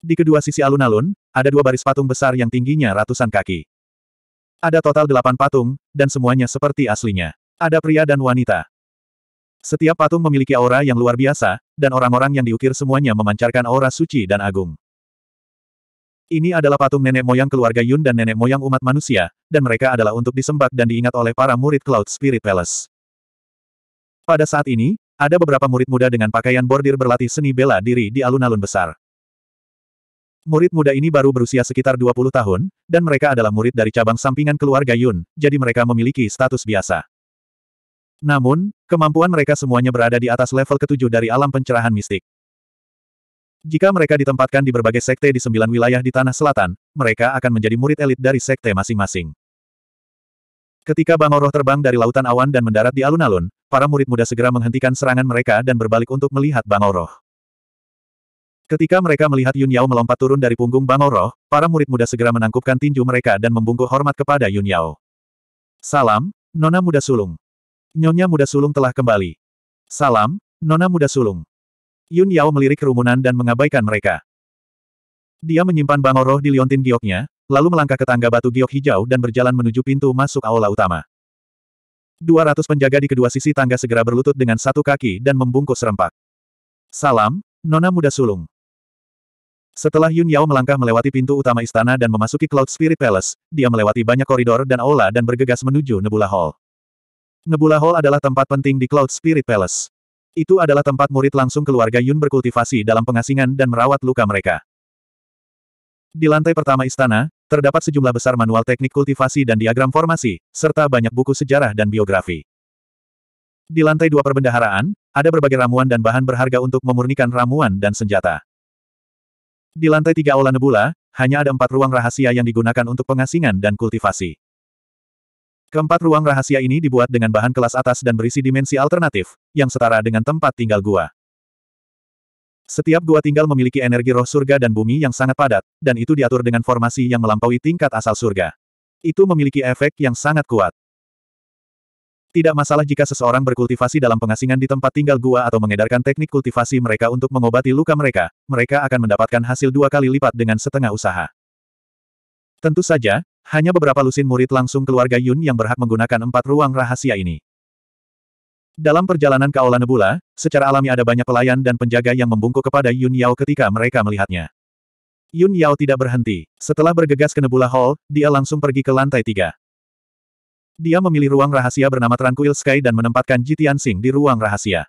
Di kedua sisi alun-alun, ada dua baris patung besar yang tingginya ratusan kaki. Ada total delapan patung, dan semuanya seperti aslinya. Ada pria dan wanita. Setiap patung memiliki aura yang luar biasa, dan orang-orang yang diukir semuanya memancarkan aura suci dan agung. Ini adalah patung nenek moyang keluarga Yun dan nenek moyang umat manusia, dan mereka adalah untuk disembah dan diingat oleh para murid Cloud Spirit Palace. Pada saat ini, ada beberapa murid muda dengan pakaian bordir berlatih seni bela diri di alun-alun besar. Murid muda ini baru berusia sekitar 20 tahun, dan mereka adalah murid dari cabang sampingan keluarga Yun, jadi mereka memiliki status biasa. Namun, kemampuan mereka semuanya berada di atas level ketujuh dari alam pencerahan mistik. Jika mereka ditempatkan di berbagai sekte di sembilan wilayah di Tanah Selatan, mereka akan menjadi murid elit dari sekte masing-masing. Ketika Bangoroh terbang dari lautan awan dan mendarat di alun-alun, para murid muda segera menghentikan serangan mereka dan berbalik untuk melihat Bangoroh. Ketika mereka melihat Yun Yao melompat turun dari punggung Bangoroh, para murid muda segera menangkupkan tinju mereka dan membungkuk hormat kepada Yun Yao. Salam, Nona Muda Sulung. Nyonya muda sulung telah kembali. Salam, Nona muda sulung. Yun Yao melirik kerumunan dan mengabaikan mereka. Dia menyimpan bangau roh di liontin gioknya, lalu melangkah ke tangga batu giok hijau dan berjalan menuju pintu masuk aula utama. 200 penjaga di kedua sisi tangga segera berlutut dengan satu kaki dan membungkus serempak. Salam, Nona muda sulung. Setelah Yun Yao melangkah melewati pintu utama istana dan memasuki Cloud Spirit Palace, dia melewati banyak koridor dan aula dan bergegas menuju Nebula Hall. Nebula Hall adalah tempat penting di Cloud Spirit Palace. Itu adalah tempat murid langsung keluarga Yun berkultivasi dalam pengasingan dan merawat luka mereka. Di lantai pertama istana, terdapat sejumlah besar manual teknik kultivasi dan diagram formasi, serta banyak buku sejarah dan biografi. Di lantai dua perbendaharaan, ada berbagai ramuan dan bahan berharga untuk memurnikan ramuan dan senjata. Di lantai tiga aula nebula, hanya ada empat ruang rahasia yang digunakan untuk pengasingan dan kultivasi. Keempat ruang rahasia ini dibuat dengan bahan kelas atas dan berisi dimensi alternatif, yang setara dengan tempat tinggal gua. Setiap gua tinggal memiliki energi roh surga dan bumi yang sangat padat, dan itu diatur dengan formasi yang melampaui tingkat asal surga. Itu memiliki efek yang sangat kuat. Tidak masalah jika seseorang berkultivasi dalam pengasingan di tempat tinggal gua atau mengedarkan teknik kultivasi mereka untuk mengobati luka mereka, mereka akan mendapatkan hasil dua kali lipat dengan setengah usaha. Tentu saja, hanya beberapa lusin murid langsung keluarga Yun yang berhak menggunakan empat ruang rahasia ini. Dalam perjalanan ke Aula Nebula, secara alami ada banyak pelayan dan penjaga yang membungkuk kepada Yun Yao ketika mereka melihatnya. Yun Yao tidak berhenti. Setelah bergegas ke Nebula Hall, dia langsung pergi ke lantai tiga. Dia memilih ruang rahasia bernama Tranquil Sky dan menempatkan Jitian Sing di ruang rahasia.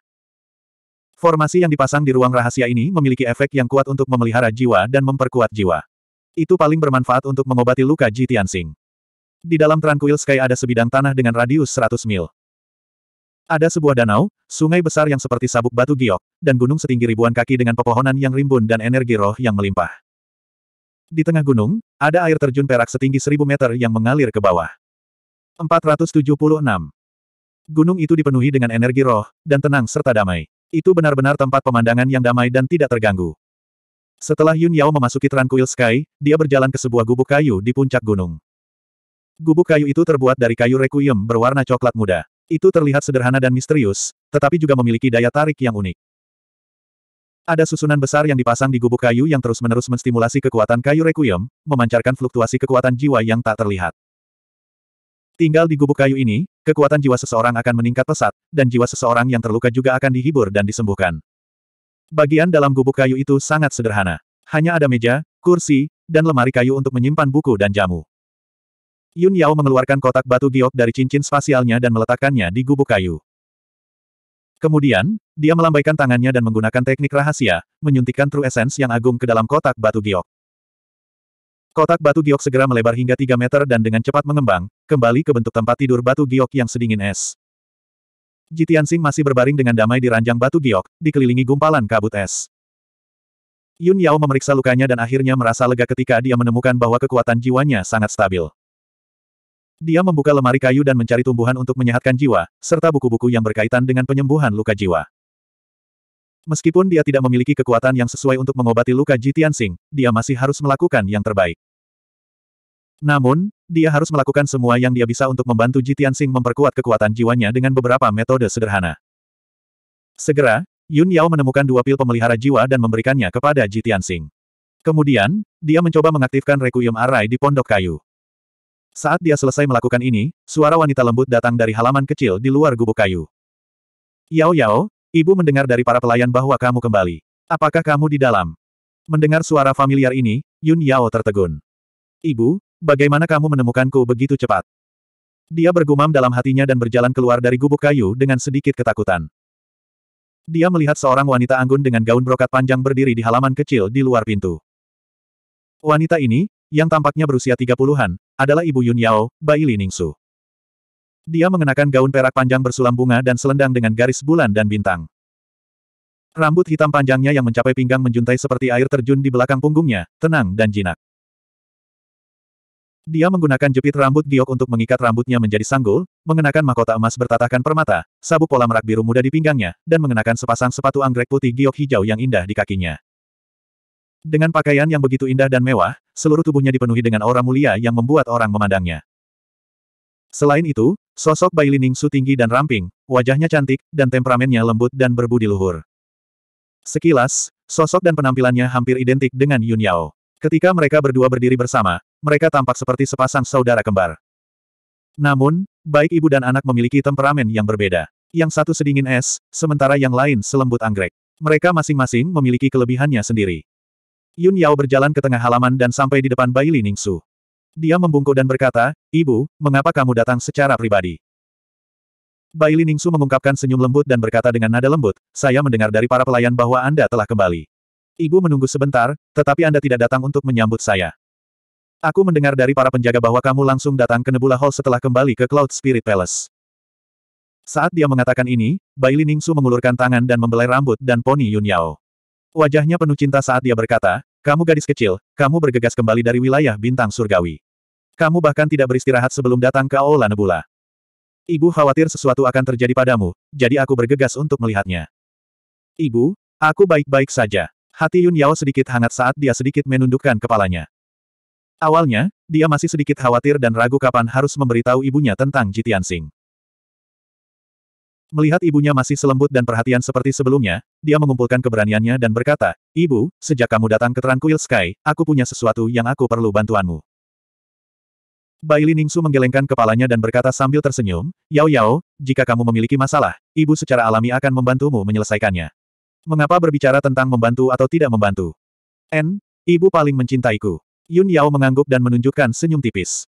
Formasi yang dipasang di ruang rahasia ini memiliki efek yang kuat untuk memelihara jiwa dan memperkuat jiwa. Itu paling bermanfaat untuk mengobati luka Ji Tianxing. Di dalam Tranquil Sky ada sebidang tanah dengan radius 100 mil. Ada sebuah danau, sungai besar yang seperti sabuk batu giok, dan gunung setinggi ribuan kaki dengan pepohonan yang rimbun dan energi roh yang melimpah. Di tengah gunung, ada air terjun perak setinggi 1000 meter yang mengalir ke bawah. 476. Gunung itu dipenuhi dengan energi roh, dan tenang serta damai. Itu benar-benar tempat pemandangan yang damai dan tidak terganggu. Setelah Yun Yao memasuki Tranquil Sky, dia berjalan ke sebuah gubuk kayu di puncak gunung. Gubuk kayu itu terbuat dari kayu requiem berwarna coklat muda. Itu terlihat sederhana dan misterius, tetapi juga memiliki daya tarik yang unik. Ada susunan besar yang dipasang di gubuk kayu yang terus-menerus menstimulasi kekuatan kayu requiem, memancarkan fluktuasi kekuatan jiwa yang tak terlihat. Tinggal di gubuk kayu ini, kekuatan jiwa seseorang akan meningkat pesat, dan jiwa seseorang yang terluka juga akan dihibur dan disembuhkan. Bagian dalam gubuk kayu itu sangat sederhana. Hanya ada meja, kursi, dan lemari kayu untuk menyimpan buku dan jamu. Yun Yao mengeluarkan kotak batu giok dari cincin spasialnya dan meletakkannya di gubuk kayu. Kemudian, dia melambaikan tangannya dan menggunakan teknik rahasia, menyuntikkan true essence yang agung ke dalam kotak batu giok. Kotak batu giok segera melebar hingga 3 meter dan dengan cepat mengembang, kembali ke bentuk tempat tidur batu giok yang sedingin es. Jitian Sing masih berbaring dengan damai di ranjang batu giok, dikelilingi gumpalan kabut es. Yun Yao memeriksa lukanya dan akhirnya merasa lega ketika dia menemukan bahwa kekuatan jiwanya sangat stabil. Dia membuka lemari kayu dan mencari tumbuhan untuk menyehatkan jiwa, serta buku-buku yang berkaitan dengan penyembuhan luka jiwa. Meskipun dia tidak memiliki kekuatan yang sesuai untuk mengobati luka Jitian Sing, dia masih harus melakukan yang terbaik. Namun, dia harus melakukan semua yang dia bisa untuk membantu Jitian Sing memperkuat kekuatan jiwanya dengan beberapa metode sederhana. Segera, Yun Yao menemukan dua pil pemelihara jiwa dan memberikannya kepada Jitian Sing. Kemudian, dia mencoba mengaktifkan Requiem Arai di pondok kayu. Saat dia selesai melakukan ini, suara wanita lembut datang dari halaman kecil di luar gubuk kayu. Yao Yao, ibu mendengar dari para pelayan bahwa kamu kembali. Apakah kamu di dalam? Mendengar suara familiar ini, Yun Yao tertegun. Ibu, Bagaimana kamu menemukanku begitu cepat? Dia bergumam dalam hatinya dan berjalan keluar dari gubuk kayu dengan sedikit ketakutan. Dia melihat seorang wanita anggun dengan gaun brokat panjang berdiri di halaman kecil di luar pintu. Wanita ini, yang tampaknya berusia 30-an, adalah Ibu Yun Yao, Bai Li Ningsu. Dia mengenakan gaun perak panjang bersulam bunga dan selendang dengan garis bulan dan bintang. Rambut hitam panjangnya yang mencapai pinggang menjuntai seperti air terjun di belakang punggungnya, tenang dan jinak. Dia menggunakan jepit rambut giok untuk mengikat rambutnya menjadi sanggul, mengenakan mahkota emas bertatakan permata, sabuk pola merak biru muda di pinggangnya, dan mengenakan sepasang sepatu anggrek putih giok hijau yang indah di kakinya. Dengan pakaian yang begitu indah dan mewah, seluruh tubuhnya dipenuhi dengan aura mulia yang membuat orang memandangnya. Selain itu, sosok Bai Lining Su tinggi dan ramping, wajahnya cantik, dan temperamennya lembut dan berbudi luhur. Sekilas, sosok dan penampilannya hampir identik dengan Yun Yao. Ketika mereka berdua berdiri bersama, mereka tampak seperti sepasang saudara kembar. Namun, baik ibu dan anak memiliki temperamen yang berbeda. Yang satu sedingin es, sementara yang lain selembut anggrek. Mereka masing-masing memiliki kelebihannya sendiri. Yun Yao berjalan ke tengah halaman dan sampai di depan Bai Li Ningsu. Dia membungkuk dan berkata, Ibu, mengapa kamu datang secara pribadi? Bai Li Ningsu mengungkapkan senyum lembut dan berkata dengan nada lembut, saya mendengar dari para pelayan bahwa Anda telah kembali. Ibu menunggu sebentar, tetapi Anda tidak datang untuk menyambut saya. Aku mendengar dari para penjaga bahwa kamu langsung datang ke Nebula Hall setelah kembali ke Cloud Spirit Palace. Saat dia mengatakan ini, Bai Li Ningsu mengulurkan tangan dan membelai rambut dan poni Yun Yao. Wajahnya penuh cinta saat dia berkata, kamu gadis kecil, kamu bergegas kembali dari wilayah bintang surgawi. Kamu bahkan tidak beristirahat sebelum datang ke Aula Nebula. Ibu khawatir sesuatu akan terjadi padamu, jadi aku bergegas untuk melihatnya. Ibu, aku baik-baik saja. Hati Yun Yao sedikit hangat saat dia sedikit menundukkan kepalanya. Awalnya, dia masih sedikit khawatir dan ragu kapan harus memberitahu ibunya tentang Jitian Sing. Melihat ibunya masih selembut dan perhatian seperti sebelumnya, dia mengumpulkan keberaniannya dan berkata, Ibu, sejak kamu datang ke Tranquil Sky, aku punya sesuatu yang aku perlu bantuanmu. Bai Ningsu menggelengkan kepalanya dan berkata sambil tersenyum, Yao Yao, jika kamu memiliki masalah, ibu secara alami akan membantumu menyelesaikannya. Mengapa berbicara tentang membantu atau tidak membantu? N, ibu paling mencintaiku. Yun Yao mengangguk dan menunjukkan senyum tipis.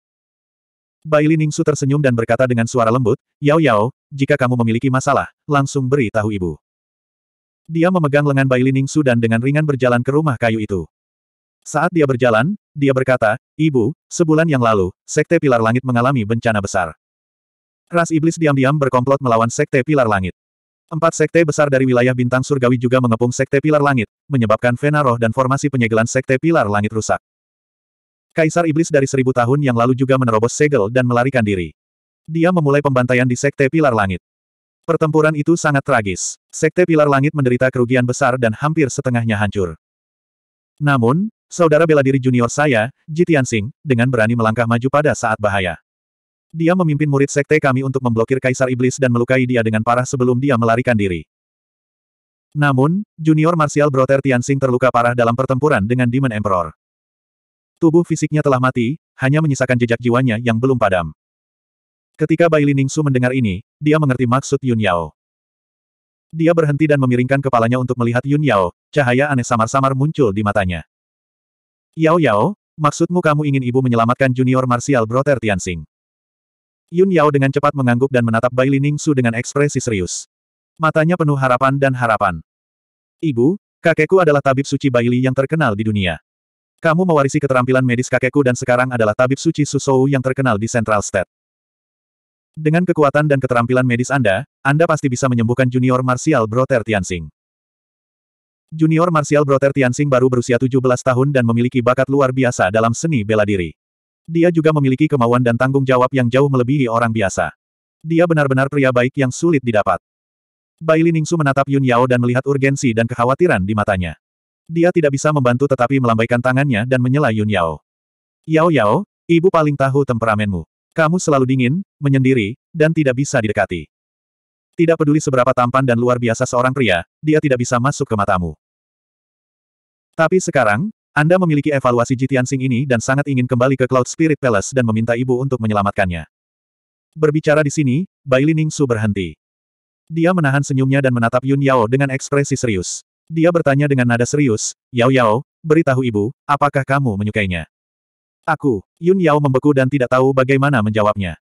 Bai Ningsu tersenyum dan berkata dengan suara lembut, Yao Yao, jika kamu memiliki masalah, langsung beri tahu ibu. Dia memegang lengan Bai Ningsu dan dengan ringan berjalan ke rumah kayu itu. Saat dia berjalan, dia berkata, Ibu, sebulan yang lalu, Sekte Pilar Langit mengalami bencana besar. Ras Iblis diam-diam berkomplot melawan Sekte Pilar Langit. Empat sekte besar dari wilayah bintang surgawi juga mengepung sekte pilar langit, menyebabkan vena dan formasi penyegelan sekte pilar langit rusak. Kaisar Iblis dari seribu tahun yang lalu juga menerobos segel dan melarikan diri. Dia memulai pembantaian di sekte pilar langit. Pertempuran itu sangat tragis. Sekte pilar langit menderita kerugian besar dan hampir setengahnya hancur. Namun, saudara bela diri junior saya, Jitian Singh, dengan berani melangkah maju pada saat bahaya. Dia memimpin murid sekte kami untuk memblokir Kaisar Iblis dan melukai dia dengan parah sebelum dia melarikan diri. Namun, junior martial Brother Tianxing terluka parah dalam pertempuran dengan Demon Emperor. Tubuh fisiknya telah mati, hanya menyisakan jejak jiwanya yang belum padam. Ketika Bai Ningsu mendengar ini, dia mengerti maksud Yun Yao. Dia berhenti dan memiringkan kepalanya untuk melihat Yun Yao, cahaya aneh samar-samar muncul di matanya. Yao Yao, maksudmu kamu ingin ibu menyelamatkan junior martial Brother Tianxing? Yun Yao dengan cepat mengangguk dan menatap Bai Li Su dengan ekspresi serius. Matanya penuh harapan dan harapan. Ibu, kakekku adalah tabib suci Bai Li yang terkenal di dunia. Kamu mewarisi keterampilan medis kakekku dan sekarang adalah tabib suci Susou yang terkenal di Central State. Dengan kekuatan dan keterampilan medis Anda, Anda pasti bisa menyembuhkan junior martial Brother Tianxing. Junior martial Brother Tianxing baru berusia 17 tahun dan memiliki bakat luar biasa dalam seni bela diri. Dia juga memiliki kemauan dan tanggung jawab yang jauh melebihi orang biasa. Dia benar-benar pria baik yang sulit didapat. Bai Liningsu menatap Yun Yao dan melihat urgensi dan kekhawatiran di matanya. Dia tidak bisa membantu tetapi melambaikan tangannya dan menyela Yun Yao. Yao Yao, ibu paling tahu temperamenmu. Kamu selalu dingin, menyendiri, dan tidak bisa didekati. Tidak peduli seberapa tampan dan luar biasa seorang pria, dia tidak bisa masuk ke matamu. Tapi sekarang, anda memiliki evaluasi Jitian Sing ini dan sangat ingin kembali ke Cloud Spirit Palace dan meminta ibu untuk menyelamatkannya. Berbicara di sini, Bai Lining berhenti. Dia menahan senyumnya dan menatap Yun Yao dengan ekspresi serius. Dia bertanya dengan nada serius, Yao Yao, beritahu ibu, apakah kamu menyukainya? Aku, Yun Yao membeku dan tidak tahu bagaimana menjawabnya.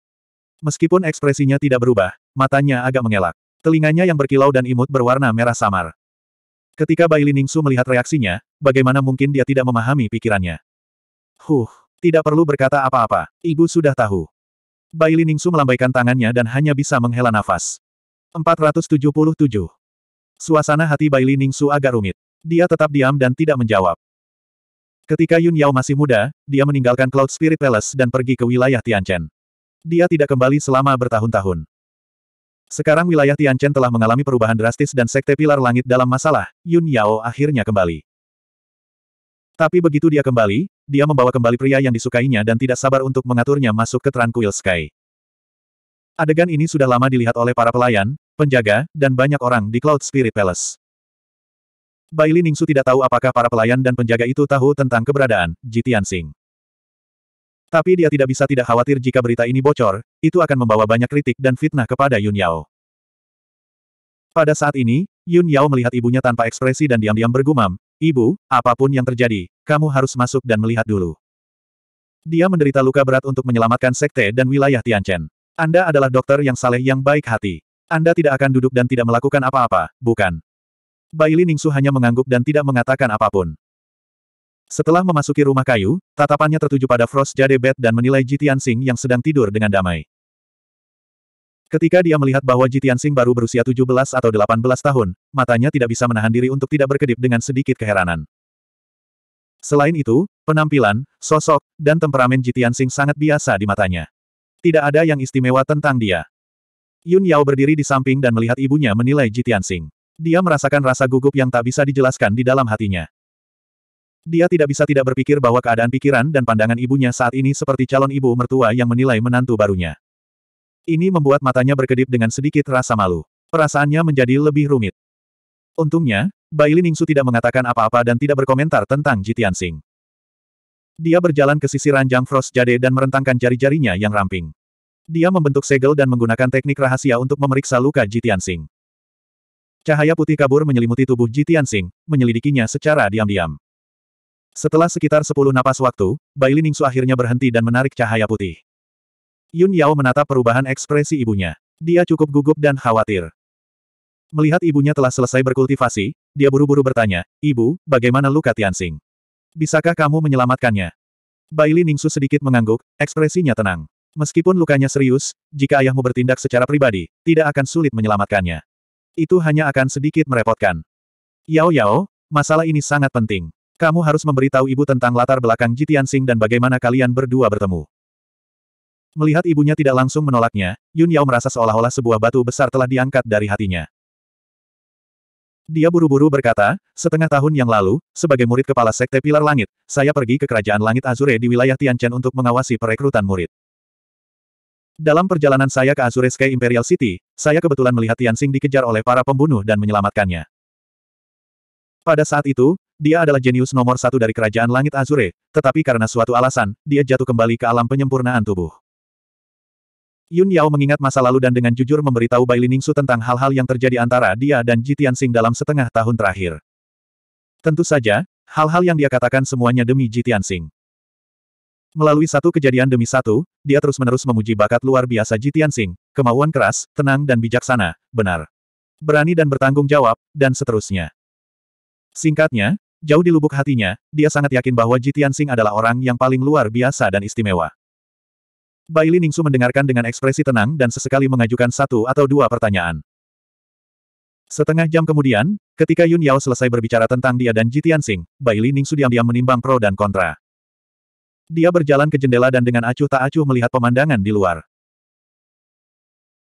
Meskipun ekspresinya tidak berubah, matanya agak mengelak. Telinganya yang berkilau dan imut berwarna merah samar. Ketika Bai Ningsu melihat reaksinya, bagaimana mungkin dia tidak memahami pikirannya? Huh, tidak perlu berkata apa-apa, ibu sudah tahu. Bai Ningsu melambaikan tangannya dan hanya bisa menghela nafas. 477. Suasana hati Bai Ningsu agak rumit. Dia tetap diam dan tidak menjawab. Ketika Yun Yao masih muda, dia meninggalkan Cloud Spirit Palace dan pergi ke wilayah Tianchen. Dia tidak kembali selama bertahun-tahun. Sekarang wilayah Tianchen telah mengalami perubahan drastis dan Sekte Pilar Langit dalam masalah, Yun Yao akhirnya kembali. Tapi begitu dia kembali, dia membawa kembali pria yang disukainya dan tidak sabar untuk mengaturnya masuk ke Tranquil Sky. Adegan ini sudah lama dilihat oleh para pelayan, penjaga, dan banyak orang di Cloud Spirit Palace. Baili Ningsu tidak tahu apakah para pelayan dan penjaga itu tahu tentang keberadaan Jitian Sing. Tapi dia tidak bisa tidak khawatir jika berita ini bocor, itu akan membawa banyak kritik dan fitnah kepada Yun Yao. Pada saat ini, Yun Yao melihat ibunya tanpa ekspresi dan diam-diam bergumam, Ibu, apapun yang terjadi, kamu harus masuk dan melihat dulu. Dia menderita luka berat untuk menyelamatkan sekte dan wilayah Tianchen. Anda adalah dokter yang saleh yang baik hati. Anda tidak akan duduk dan tidak melakukan apa-apa, bukan? Baili Ningsu hanya mengangguk dan tidak mengatakan apapun. Setelah memasuki rumah kayu, tatapannya tertuju pada Frost Jade Bed dan menilai Jitian Sing yang sedang tidur dengan damai. Ketika dia melihat bahwa Jitian Sing baru berusia 17 atau 18 tahun, matanya tidak bisa menahan diri untuk tidak berkedip dengan sedikit keheranan. Selain itu, penampilan, sosok, dan temperamen Jitian Sing sangat biasa di matanya. Tidak ada yang istimewa tentang dia. Yun Yao berdiri di samping dan melihat ibunya menilai Jitian Sing. Dia merasakan rasa gugup yang tak bisa dijelaskan di dalam hatinya. Dia tidak bisa tidak berpikir bahwa keadaan pikiran dan pandangan ibunya saat ini seperti calon ibu mertua yang menilai menantu barunya. Ini membuat matanya berkedip dengan sedikit rasa malu. Perasaannya menjadi lebih rumit. Untungnya, Bai Ningsu tidak mengatakan apa-apa dan tidak berkomentar tentang Jitian Sing. Dia berjalan ke sisi ranjang Frost Jade dan merentangkan jari-jarinya yang ramping. Dia membentuk segel dan menggunakan teknik rahasia untuk memeriksa luka Jitian Sing. Cahaya putih kabur menyelimuti tubuh Jitian Sing, menyelidikinya secara diam-diam. Setelah sekitar sepuluh napas waktu, Bai Liningsu akhirnya berhenti dan menarik cahaya putih. Yun Yao menatap perubahan ekspresi ibunya. Dia cukup gugup dan khawatir. Melihat ibunya telah selesai berkultivasi, dia buru-buru bertanya, Ibu, bagaimana luka Tianxing? Bisakah kamu menyelamatkannya? Bai Li Ningsu sedikit mengangguk, ekspresinya tenang. Meskipun lukanya serius, jika ayahmu bertindak secara pribadi, tidak akan sulit menyelamatkannya. Itu hanya akan sedikit merepotkan. Yao Yao, masalah ini sangat penting. Kamu harus memberitahu ibu tentang latar belakang Jitian Sing dan bagaimana kalian berdua bertemu. Melihat ibunya tidak langsung menolaknya, Yun Yao merasa seolah-olah sebuah batu besar telah diangkat dari hatinya. Dia buru-buru berkata, setengah tahun yang lalu, sebagai murid kepala Sekte Pilar Langit, saya pergi ke Kerajaan Langit Azure di wilayah Tianchen untuk mengawasi perekrutan murid. Dalam perjalanan saya ke Azure Sky Imperial City, saya kebetulan melihat Tianxing dikejar oleh para pembunuh dan menyelamatkannya. Pada saat itu, dia adalah jenius nomor satu dari kerajaan langit Azure, tetapi karena suatu alasan, dia jatuh kembali ke alam penyempurnaan tubuh. Yun Yao mengingat masa lalu dan dengan jujur memberitahu Bai Liningsu tentang hal-hal yang terjadi antara dia dan Ji Tianxing dalam setengah tahun terakhir. Tentu saja, hal-hal yang dia katakan semuanya demi Ji Tianxing. Melalui satu kejadian demi satu, dia terus-menerus memuji bakat luar biasa Ji Tianxing, kemauan keras, tenang dan bijaksana, benar. Berani dan bertanggung jawab, dan seterusnya. Singkatnya, Jauh di lubuk hatinya, dia sangat yakin bahwa Jitian Sing adalah orang yang paling luar biasa dan istimewa. Baili Ningsu mendengarkan dengan ekspresi tenang dan sesekali mengajukan satu atau dua pertanyaan. Setengah jam kemudian, ketika Yun Yao selesai berbicara tentang dia dan Jitian Sing, Baili Ningsu diam-diam menimbang pro dan kontra. Dia berjalan ke jendela dan dengan acuh tak acuh melihat pemandangan di luar.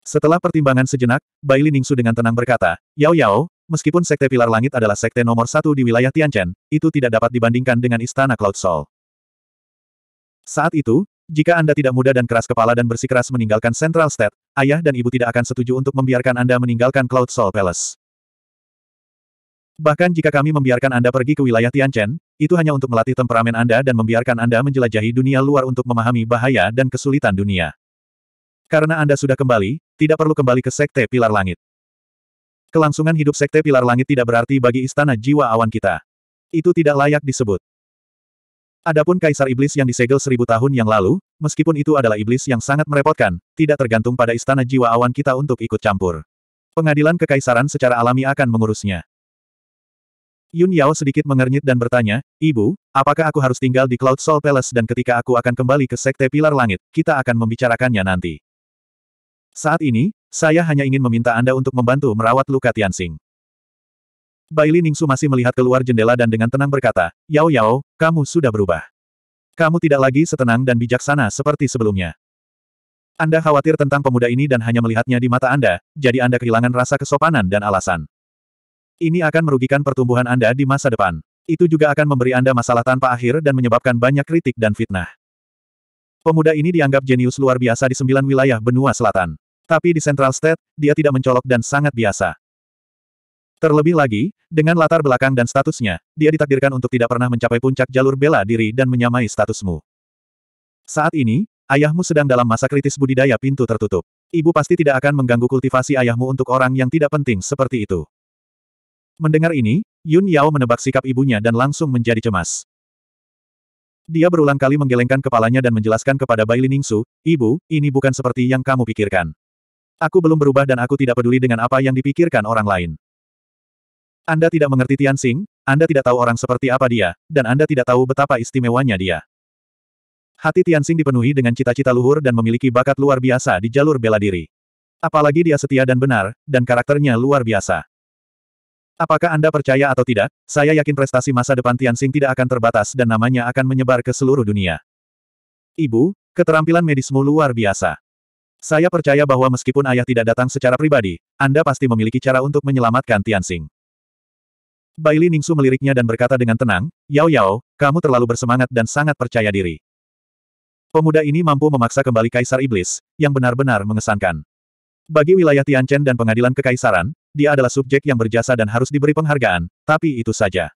Setelah pertimbangan sejenak, Baili Ningsu dengan tenang berkata, Yao Yao, Meskipun Sekte Pilar Langit adalah sekte nomor satu di wilayah Tianchen, itu tidak dapat dibandingkan dengan Istana Cloud Soul. Saat itu, jika Anda tidak muda dan keras kepala dan bersikeras meninggalkan Central State, ayah dan ibu tidak akan setuju untuk membiarkan Anda meninggalkan Cloud Soul Palace. Bahkan jika kami membiarkan Anda pergi ke wilayah Tianchen, itu hanya untuk melatih temperamen Anda dan membiarkan Anda menjelajahi dunia luar untuk memahami bahaya dan kesulitan dunia. Karena Anda sudah kembali, tidak perlu kembali ke Sekte Pilar Langit. Kelangsungan hidup Sekte Pilar Langit tidak berarti bagi istana jiwa awan kita. Itu tidak layak disebut. Adapun Kaisar Iblis yang disegel seribu tahun yang lalu, meskipun itu adalah iblis yang sangat merepotkan, tidak tergantung pada istana jiwa awan kita untuk ikut campur. Pengadilan kekaisaran secara alami akan mengurusnya. Yun Yao sedikit mengernyit dan bertanya, Ibu, apakah aku harus tinggal di Cloud Soul Palace dan ketika aku akan kembali ke Sekte Pilar Langit, kita akan membicarakannya nanti. Saat ini, saya hanya ingin meminta Anda untuk membantu merawat luka Tianxing. Baili Ningsu masih melihat keluar jendela dan dengan tenang berkata, Yao Yao, kamu sudah berubah. Kamu tidak lagi setenang dan bijaksana seperti sebelumnya. Anda khawatir tentang pemuda ini dan hanya melihatnya di mata Anda, jadi Anda kehilangan rasa kesopanan dan alasan. Ini akan merugikan pertumbuhan Anda di masa depan. Itu juga akan memberi Anda masalah tanpa akhir dan menyebabkan banyak kritik dan fitnah. Pemuda ini dianggap jenius luar biasa di sembilan wilayah benua selatan. Tapi di Central State, dia tidak mencolok dan sangat biasa. Terlebih lagi, dengan latar belakang dan statusnya, dia ditakdirkan untuk tidak pernah mencapai puncak jalur bela diri dan menyamai statusmu. Saat ini, ayahmu sedang dalam masa kritis budidaya pintu tertutup. Ibu pasti tidak akan mengganggu kultivasi ayahmu untuk orang yang tidak penting seperti itu. Mendengar ini, Yun Yao menebak sikap ibunya dan langsung menjadi cemas. Dia berulang kali menggelengkan kepalanya dan menjelaskan kepada Bai Liningsu, Ibu, ini bukan seperti yang kamu pikirkan. Aku belum berubah dan aku tidak peduli dengan apa yang dipikirkan orang lain. Anda tidak mengerti Tian Xing, Anda tidak tahu orang seperti apa dia, dan Anda tidak tahu betapa istimewanya dia. Hati Tian Xing dipenuhi dengan cita-cita luhur dan memiliki bakat luar biasa di jalur bela diri. Apalagi dia setia dan benar, dan karakternya luar biasa. Apakah Anda percaya atau tidak, saya yakin prestasi masa depan Tian Xing tidak akan terbatas dan namanya akan menyebar ke seluruh dunia. Ibu, keterampilan medismu luar biasa. Saya percaya bahwa meskipun ayah tidak datang secara pribadi, Anda pasti memiliki cara untuk menyelamatkan Tianxing. Baili Ningsu meliriknya dan berkata dengan tenang, Yao Yao, kamu terlalu bersemangat dan sangat percaya diri. Pemuda ini mampu memaksa kembali Kaisar Iblis, yang benar-benar mengesankan. Bagi wilayah Tianchen dan pengadilan kekaisaran, dia adalah subjek yang berjasa dan harus diberi penghargaan, tapi itu saja.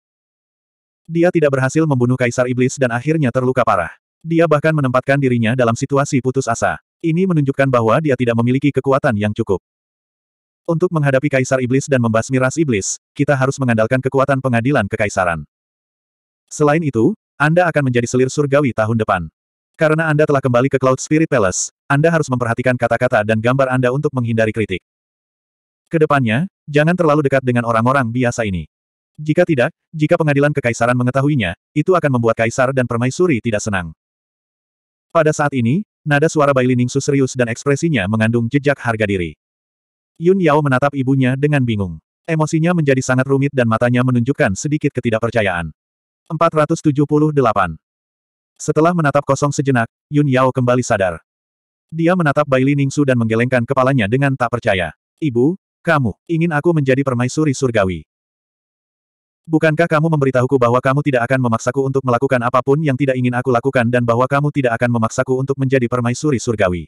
Dia tidak berhasil membunuh Kaisar Iblis dan akhirnya terluka parah. Dia bahkan menempatkan dirinya dalam situasi putus asa. Ini menunjukkan bahwa dia tidak memiliki kekuatan yang cukup. Untuk menghadapi Kaisar Iblis dan membasmi ras Iblis, kita harus mengandalkan kekuatan pengadilan kekaisaran. Selain itu, Anda akan menjadi selir surgawi tahun depan. Karena Anda telah kembali ke Cloud Spirit Palace, Anda harus memperhatikan kata-kata dan gambar Anda untuk menghindari kritik. Kedepannya, jangan terlalu dekat dengan orang-orang biasa ini. Jika tidak, jika pengadilan kekaisaran mengetahuinya, itu akan membuat kaisar dan permaisuri tidak senang. Pada saat ini, Nada suara Bai Liningsu serius dan ekspresinya mengandung jejak harga diri. Yun Yao menatap ibunya dengan bingung. Emosinya menjadi sangat rumit dan matanya menunjukkan sedikit ketidakpercayaan. 478. Setelah menatap kosong sejenak, Yun Yao kembali sadar. Dia menatap Bai Liningsu dan menggelengkan kepalanya dengan tak percaya. Ibu, kamu, ingin aku menjadi permaisuri surgawi. Bukankah kamu memberitahuku bahwa kamu tidak akan memaksaku untuk melakukan apapun yang tidak ingin aku lakukan dan bahwa kamu tidak akan memaksaku untuk menjadi permaisuri surgawi?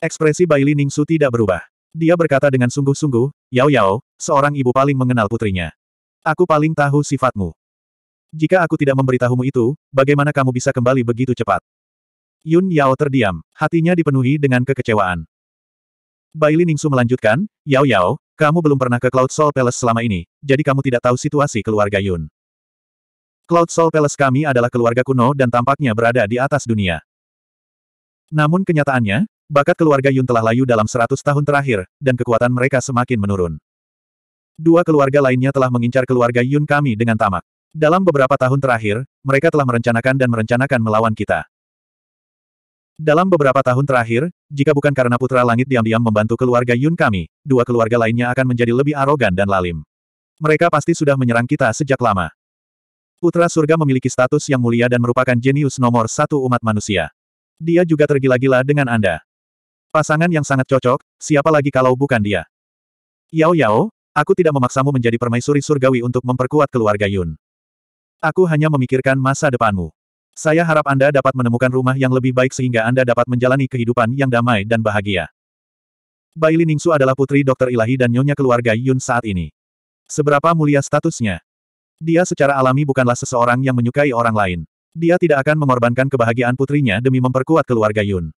Ekspresi Baili Ningsu tidak berubah. Dia berkata dengan sungguh-sungguh, Yao Yao, seorang ibu paling mengenal putrinya. Aku paling tahu sifatmu. Jika aku tidak memberitahumu itu, bagaimana kamu bisa kembali begitu cepat? Yun Yao terdiam, hatinya dipenuhi dengan kekecewaan. Baili Ningsu melanjutkan, Yao Yao, kamu belum pernah ke Cloud Soul Palace selama ini, jadi kamu tidak tahu situasi keluarga Yun. Cloud Soul Palace kami adalah keluarga kuno dan tampaknya berada di atas dunia. Namun kenyataannya, bakat keluarga Yun telah layu dalam 100 tahun terakhir, dan kekuatan mereka semakin menurun. Dua keluarga lainnya telah mengincar keluarga Yun kami dengan tamak. Dalam beberapa tahun terakhir, mereka telah merencanakan dan merencanakan melawan kita. Dalam beberapa tahun terakhir, jika bukan karena Putra Langit diam-diam membantu keluarga Yun kami, dua keluarga lainnya akan menjadi lebih arogan dan lalim. Mereka pasti sudah menyerang kita sejak lama. Putra Surga memiliki status yang mulia dan merupakan jenius nomor satu umat manusia. Dia juga tergila-gila dengan Anda. Pasangan yang sangat cocok, siapa lagi kalau bukan dia? Yao Yao, aku tidak memaksamu menjadi permaisuri surgawi untuk memperkuat keluarga Yun. Aku hanya memikirkan masa depanmu. Saya harap Anda dapat menemukan rumah yang lebih baik sehingga Anda dapat menjalani kehidupan yang damai dan bahagia. Baili Ningsu adalah putri dokter Ilahi dan nyonya keluarga Yun saat ini. Seberapa mulia statusnya? Dia secara alami bukanlah seseorang yang menyukai orang lain. Dia tidak akan mengorbankan kebahagiaan putrinya demi memperkuat keluarga Yun.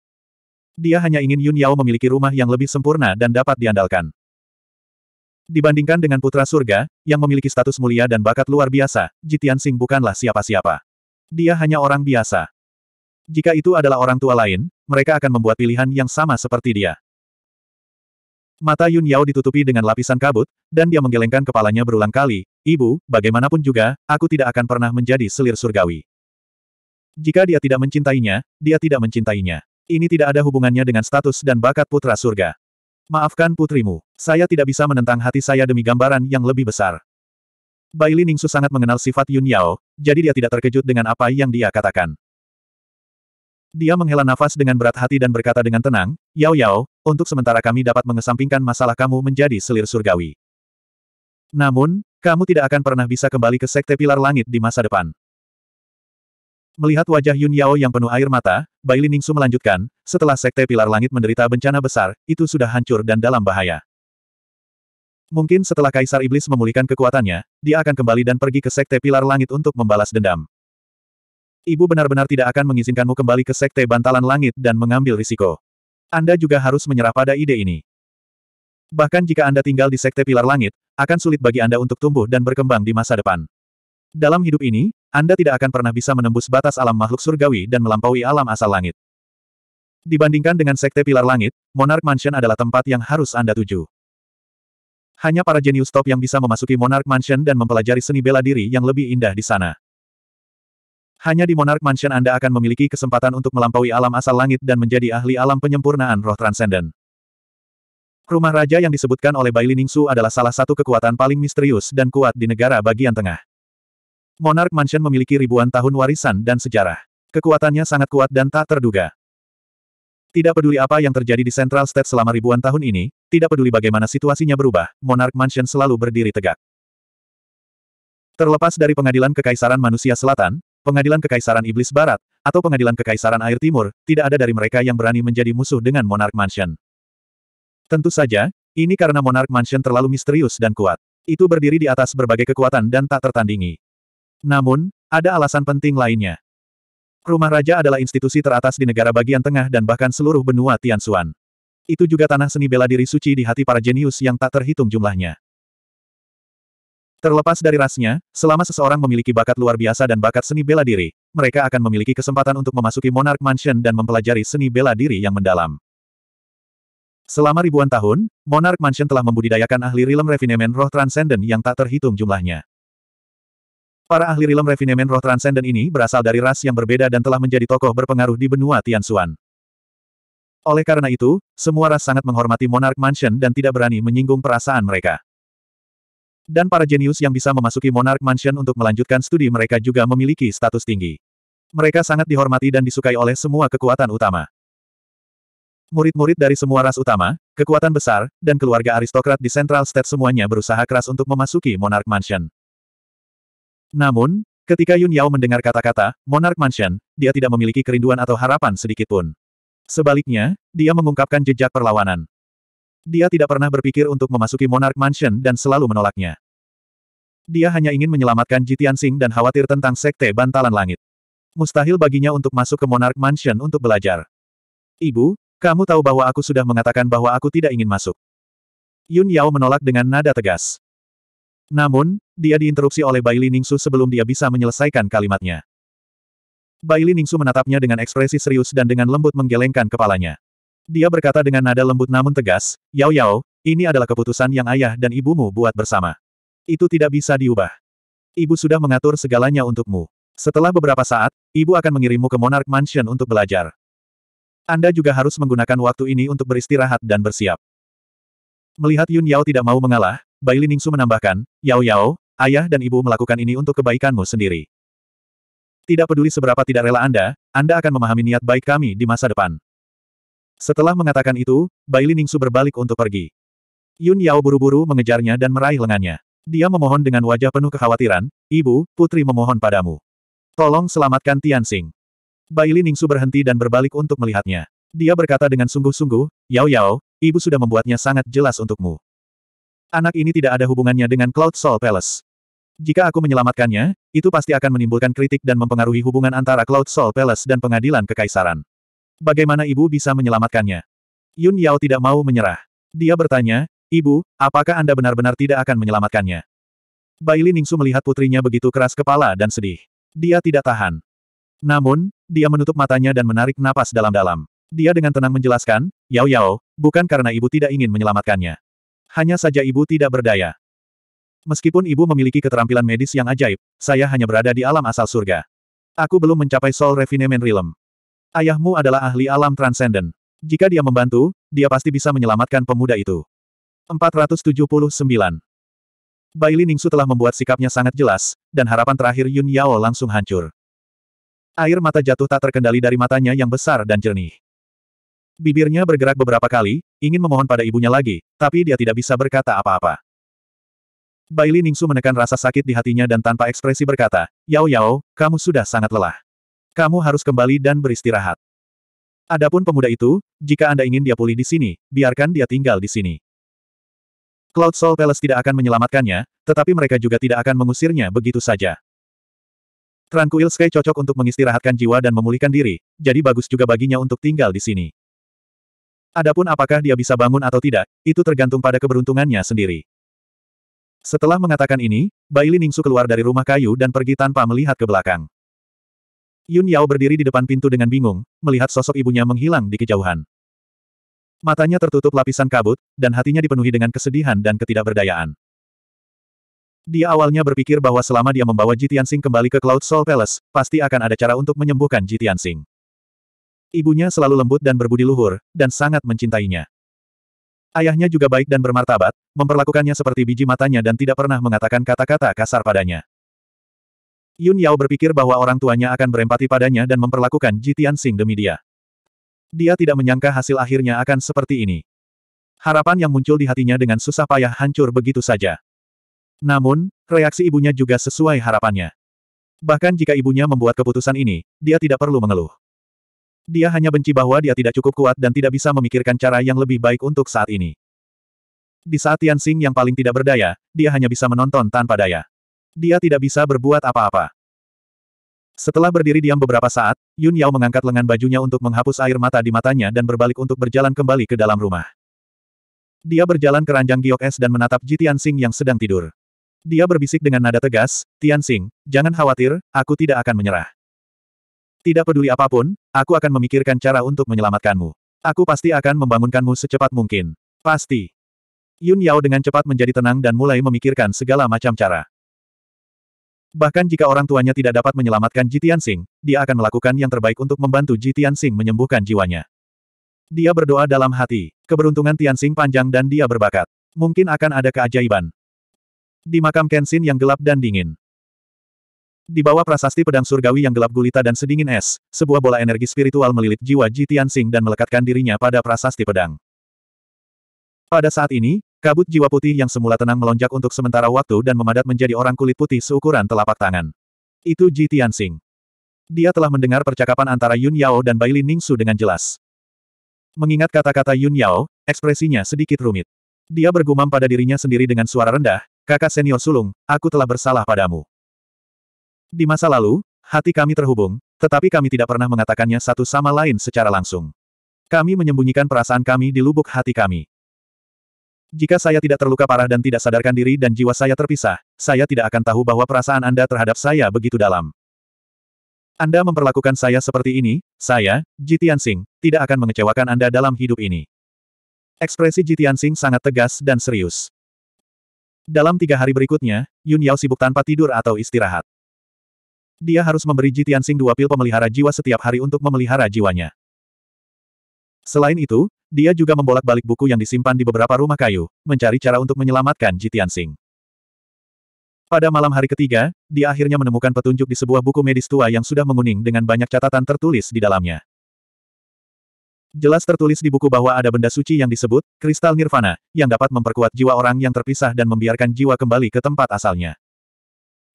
Dia hanya ingin Yun Yao memiliki rumah yang lebih sempurna dan dapat diandalkan. Dibandingkan dengan putra surga, yang memiliki status mulia dan bakat luar biasa, Jitian Sing bukanlah siapa-siapa. Dia hanya orang biasa. Jika itu adalah orang tua lain, mereka akan membuat pilihan yang sama seperti dia. Mata Yun Yao ditutupi dengan lapisan kabut, dan dia menggelengkan kepalanya berulang kali, Ibu, bagaimanapun juga, aku tidak akan pernah menjadi selir surgawi. Jika dia tidak mencintainya, dia tidak mencintainya. Ini tidak ada hubungannya dengan status dan bakat putra surga. Maafkan putrimu, saya tidak bisa menentang hati saya demi gambaran yang lebih besar. Bai Li Ningsu sangat mengenal sifat Yun Yao, jadi dia tidak terkejut dengan apa yang dia katakan. Dia menghela nafas dengan berat hati dan berkata dengan tenang, Yao Yao, untuk sementara kami dapat mengesampingkan masalah kamu menjadi selir surgawi. Namun, kamu tidak akan pernah bisa kembali ke Sekte Pilar Langit di masa depan. Melihat wajah Yun Yao yang penuh air mata, Bai Li Ningsu melanjutkan, setelah Sekte Pilar Langit menderita bencana besar, itu sudah hancur dan dalam bahaya. Mungkin setelah Kaisar Iblis memulihkan kekuatannya, dia akan kembali dan pergi ke Sekte Pilar Langit untuk membalas dendam. Ibu benar-benar tidak akan mengizinkanmu kembali ke Sekte Bantalan Langit dan mengambil risiko. Anda juga harus menyerah pada ide ini. Bahkan jika Anda tinggal di Sekte Pilar Langit, akan sulit bagi Anda untuk tumbuh dan berkembang di masa depan. Dalam hidup ini, Anda tidak akan pernah bisa menembus batas alam makhluk surgawi dan melampaui alam asal langit. Dibandingkan dengan Sekte Pilar Langit, Monarch Mansion adalah tempat yang harus Anda tuju. Hanya para jenius top yang bisa memasuki Monarch Mansion dan mempelajari seni bela diri yang lebih indah di sana. Hanya di Monarch Mansion Anda akan memiliki kesempatan untuk melampaui alam asal langit dan menjadi ahli alam penyempurnaan roh transenden. Rumah raja yang disebutkan oleh Bai Liningsu adalah salah satu kekuatan paling misterius dan kuat di negara bagian tengah. Monarch Mansion memiliki ribuan tahun warisan dan sejarah. Kekuatannya sangat kuat dan tak terduga. Tidak peduli apa yang terjadi di Central State selama ribuan tahun ini, tidak peduli bagaimana situasinya berubah, Monarch Mansion selalu berdiri tegak. Terlepas dari pengadilan Kekaisaran Manusia Selatan, pengadilan Kekaisaran Iblis Barat, atau pengadilan Kekaisaran Air Timur, tidak ada dari mereka yang berani menjadi musuh dengan Monarch Mansion. Tentu saja, ini karena Monarch Mansion terlalu misterius dan kuat. Itu berdiri di atas berbagai kekuatan dan tak tertandingi. Namun, ada alasan penting lainnya. Rumah raja adalah institusi teratas di negara bagian tengah dan bahkan seluruh benua Tianxuan. Itu juga tanah seni bela diri suci di hati para jenius yang tak terhitung jumlahnya. Terlepas dari rasnya, selama seseorang memiliki bakat luar biasa dan bakat seni bela diri, mereka akan memiliki kesempatan untuk memasuki Monarch Mansion dan mempelajari seni bela diri yang mendalam. Selama ribuan tahun, Monarch Mansion telah membudidayakan ahli rilem refinement roh transenden yang tak terhitung jumlahnya. Para ahli rilem refinement roh transenden ini berasal dari ras yang berbeda dan telah menjadi tokoh berpengaruh di benua Tianxuan. Oleh karena itu, semua ras sangat menghormati Monarch Mansion dan tidak berani menyinggung perasaan mereka. Dan para jenius yang bisa memasuki Monarch Mansion untuk melanjutkan studi mereka juga memiliki status tinggi. Mereka sangat dihormati dan disukai oleh semua kekuatan utama. Murid-murid dari semua ras utama, kekuatan besar, dan keluarga aristokrat di Central State semuanya berusaha keras untuk memasuki Monarch Mansion. Namun, ketika Yun Yao mendengar kata-kata, Monarch Mansion, dia tidak memiliki kerinduan atau harapan sedikitpun. Sebaliknya, dia mengungkapkan jejak perlawanan. Dia tidak pernah berpikir untuk memasuki Monarch Mansion dan selalu menolaknya. Dia hanya ingin menyelamatkan Jitian Sing dan khawatir tentang Sekte Bantalan Langit. Mustahil baginya untuk masuk ke Monarch Mansion untuk belajar. Ibu, kamu tahu bahwa aku sudah mengatakan bahwa aku tidak ingin masuk. Yun Yao menolak dengan nada tegas. Namun, dia diinterupsi oleh Bai Liningsu Ningsu sebelum dia bisa menyelesaikan kalimatnya. Bai Liningsu Ningsu menatapnya dengan ekspresi serius dan dengan lembut menggelengkan kepalanya. Dia berkata dengan nada lembut namun tegas, Yao Yao, ini adalah keputusan yang ayah dan ibumu buat bersama. Itu tidak bisa diubah. Ibu sudah mengatur segalanya untukmu. Setelah beberapa saat, ibu akan mengirimmu ke Monarch Mansion untuk belajar. Anda juga harus menggunakan waktu ini untuk beristirahat dan bersiap. Melihat Yun Yao tidak mau mengalah, Bai Liningsu Ningsu menambahkan, Yao Yao, ayah dan ibu melakukan ini untuk kebaikanmu sendiri. Tidak peduli seberapa tidak rela Anda, Anda akan memahami niat baik kami di masa depan. Setelah mengatakan itu, Bai Li Ningsu berbalik untuk pergi. Yun Yao buru-buru mengejarnya dan meraih lengannya. Dia memohon dengan wajah penuh kekhawatiran, Ibu, putri memohon padamu. Tolong selamatkan Tian Xing. Bai Li Ningsu berhenti dan berbalik untuk melihatnya. Dia berkata dengan sungguh-sungguh, Yao Yao, ibu sudah membuatnya sangat jelas untukmu. Anak ini tidak ada hubungannya dengan Cloud Soul Palace. Jika aku menyelamatkannya, itu pasti akan menimbulkan kritik dan mempengaruhi hubungan antara Cloud Soul Palace dan pengadilan kekaisaran. Bagaimana ibu bisa menyelamatkannya? Yun Yao tidak mau menyerah. Dia bertanya, Ibu, apakah Anda benar-benar tidak akan menyelamatkannya? Baili Ningsu melihat putrinya begitu keras kepala dan sedih. Dia tidak tahan. Namun, dia menutup matanya dan menarik napas dalam-dalam. Dia dengan tenang menjelaskan, Yao Yao, bukan karena ibu tidak ingin menyelamatkannya. Hanya saja ibu tidak berdaya. Meskipun ibu memiliki keterampilan medis yang ajaib, saya hanya berada di alam asal surga. Aku belum mencapai soul refinement realm. Ayahmu adalah ahli alam transenden. Jika dia membantu, dia pasti bisa menyelamatkan pemuda itu. 479. Baili Ningsu telah membuat sikapnya sangat jelas, dan harapan terakhir Yun Yao langsung hancur. Air mata jatuh tak terkendali dari matanya yang besar dan jernih. Bibirnya bergerak beberapa kali, ingin memohon pada ibunya lagi, tapi dia tidak bisa berkata apa-apa. Bai Li Ningsu menekan rasa sakit di hatinya dan tanpa ekspresi berkata, Yao Yao, kamu sudah sangat lelah. Kamu harus kembali dan beristirahat. Adapun pemuda itu, jika Anda ingin dia pulih di sini, biarkan dia tinggal di sini. Cloud Soul Palace tidak akan menyelamatkannya, tetapi mereka juga tidak akan mengusirnya begitu saja. Tranquil Sky cocok untuk mengistirahatkan jiwa dan memulihkan diri, jadi bagus juga baginya untuk tinggal di sini. Adapun apakah dia bisa bangun atau tidak, itu tergantung pada keberuntungannya sendiri. Setelah mengatakan ini, Baili Ningsu keluar dari rumah kayu dan pergi tanpa melihat ke belakang. Yun Yao berdiri di depan pintu dengan bingung, melihat sosok ibunya menghilang di kejauhan. Matanya tertutup lapisan kabut, dan hatinya dipenuhi dengan kesedihan dan ketidakberdayaan. Dia awalnya berpikir bahwa selama dia membawa Jitian Sing kembali ke Cloud Soul Palace, pasti akan ada cara untuk menyembuhkan Jitian Sing. Ibunya selalu lembut dan berbudi luhur, dan sangat mencintainya. Ayahnya juga baik dan bermartabat, memperlakukannya seperti biji matanya dan tidak pernah mengatakan kata-kata kasar padanya. Yun Yao berpikir bahwa orang tuanya akan berempati padanya dan memperlakukan Jitian Sing demi dia. Dia tidak menyangka hasil akhirnya akan seperti ini. Harapan yang muncul di hatinya dengan susah payah hancur begitu saja. Namun, reaksi ibunya juga sesuai harapannya. Bahkan jika ibunya membuat keputusan ini, dia tidak perlu mengeluh. Dia hanya benci bahwa dia tidak cukup kuat dan tidak bisa memikirkan cara yang lebih baik untuk saat ini. Di saat Tianxing yang paling tidak berdaya, dia hanya bisa menonton tanpa daya. Dia tidak bisa berbuat apa-apa. Setelah berdiri diam beberapa saat, Yun Yao mengangkat lengan bajunya untuk menghapus air mata di matanya dan berbalik untuk berjalan kembali ke dalam rumah. Dia berjalan ke ranjang giok es dan menatap Ji Tianxing yang sedang tidur. Dia berbisik dengan nada tegas, Tianxing, jangan khawatir, aku tidak akan menyerah. Tidak peduli apapun, aku akan memikirkan cara untuk menyelamatkanmu. Aku pasti akan membangunkanmu secepat mungkin. Pasti. Yun Yao dengan cepat menjadi tenang dan mulai memikirkan segala macam cara. Bahkan jika orang tuanya tidak dapat menyelamatkan Jitian Sing, dia akan melakukan yang terbaik untuk membantu Jitian Sing menyembuhkan jiwanya. Dia berdoa dalam hati. Keberuntungan Tian Sing panjang dan dia berbakat. Mungkin akan ada keajaiban. Di makam Kenshin yang gelap dan dingin, di bawah prasasti pedang surgawi yang gelap gulita dan sedingin es, sebuah bola energi spiritual melilit jiwa Ji Tianxing dan melekatkan dirinya pada prasasti pedang. Pada saat ini, kabut jiwa putih yang semula tenang melonjak untuk sementara waktu dan memadat menjadi orang kulit putih seukuran telapak tangan. Itu Ji Tianxing. Dia telah mendengar percakapan antara Yun Yao dan Bai Lin Ningsu dengan jelas. Mengingat kata-kata Yun Yao, ekspresinya sedikit rumit. Dia bergumam pada dirinya sendiri dengan suara rendah, kakak senior sulung, aku telah bersalah padamu. Di masa lalu, hati kami terhubung, tetapi kami tidak pernah mengatakannya satu sama lain secara langsung. Kami menyembunyikan perasaan kami di lubuk hati kami. Jika saya tidak terluka parah dan tidak sadarkan diri dan jiwa saya terpisah, saya tidak akan tahu bahwa perasaan Anda terhadap saya begitu dalam. Anda memperlakukan saya seperti ini, saya, Jitian Sing, tidak akan mengecewakan Anda dalam hidup ini. Ekspresi Jitian Sing sangat tegas dan serius. Dalam tiga hari berikutnya, Yun Yao sibuk tanpa tidur atau istirahat dia harus memberi Ji Tianxing dua pil pemelihara jiwa setiap hari untuk memelihara jiwanya. Selain itu, dia juga membolak-balik buku yang disimpan di beberapa rumah kayu, mencari cara untuk menyelamatkan Ji Tianxing. Pada malam hari ketiga, dia akhirnya menemukan petunjuk di sebuah buku medis tua yang sudah menguning dengan banyak catatan tertulis di dalamnya. Jelas tertulis di buku bahwa ada benda suci yang disebut kristal nirvana, yang dapat memperkuat jiwa orang yang terpisah dan membiarkan jiwa kembali ke tempat asalnya.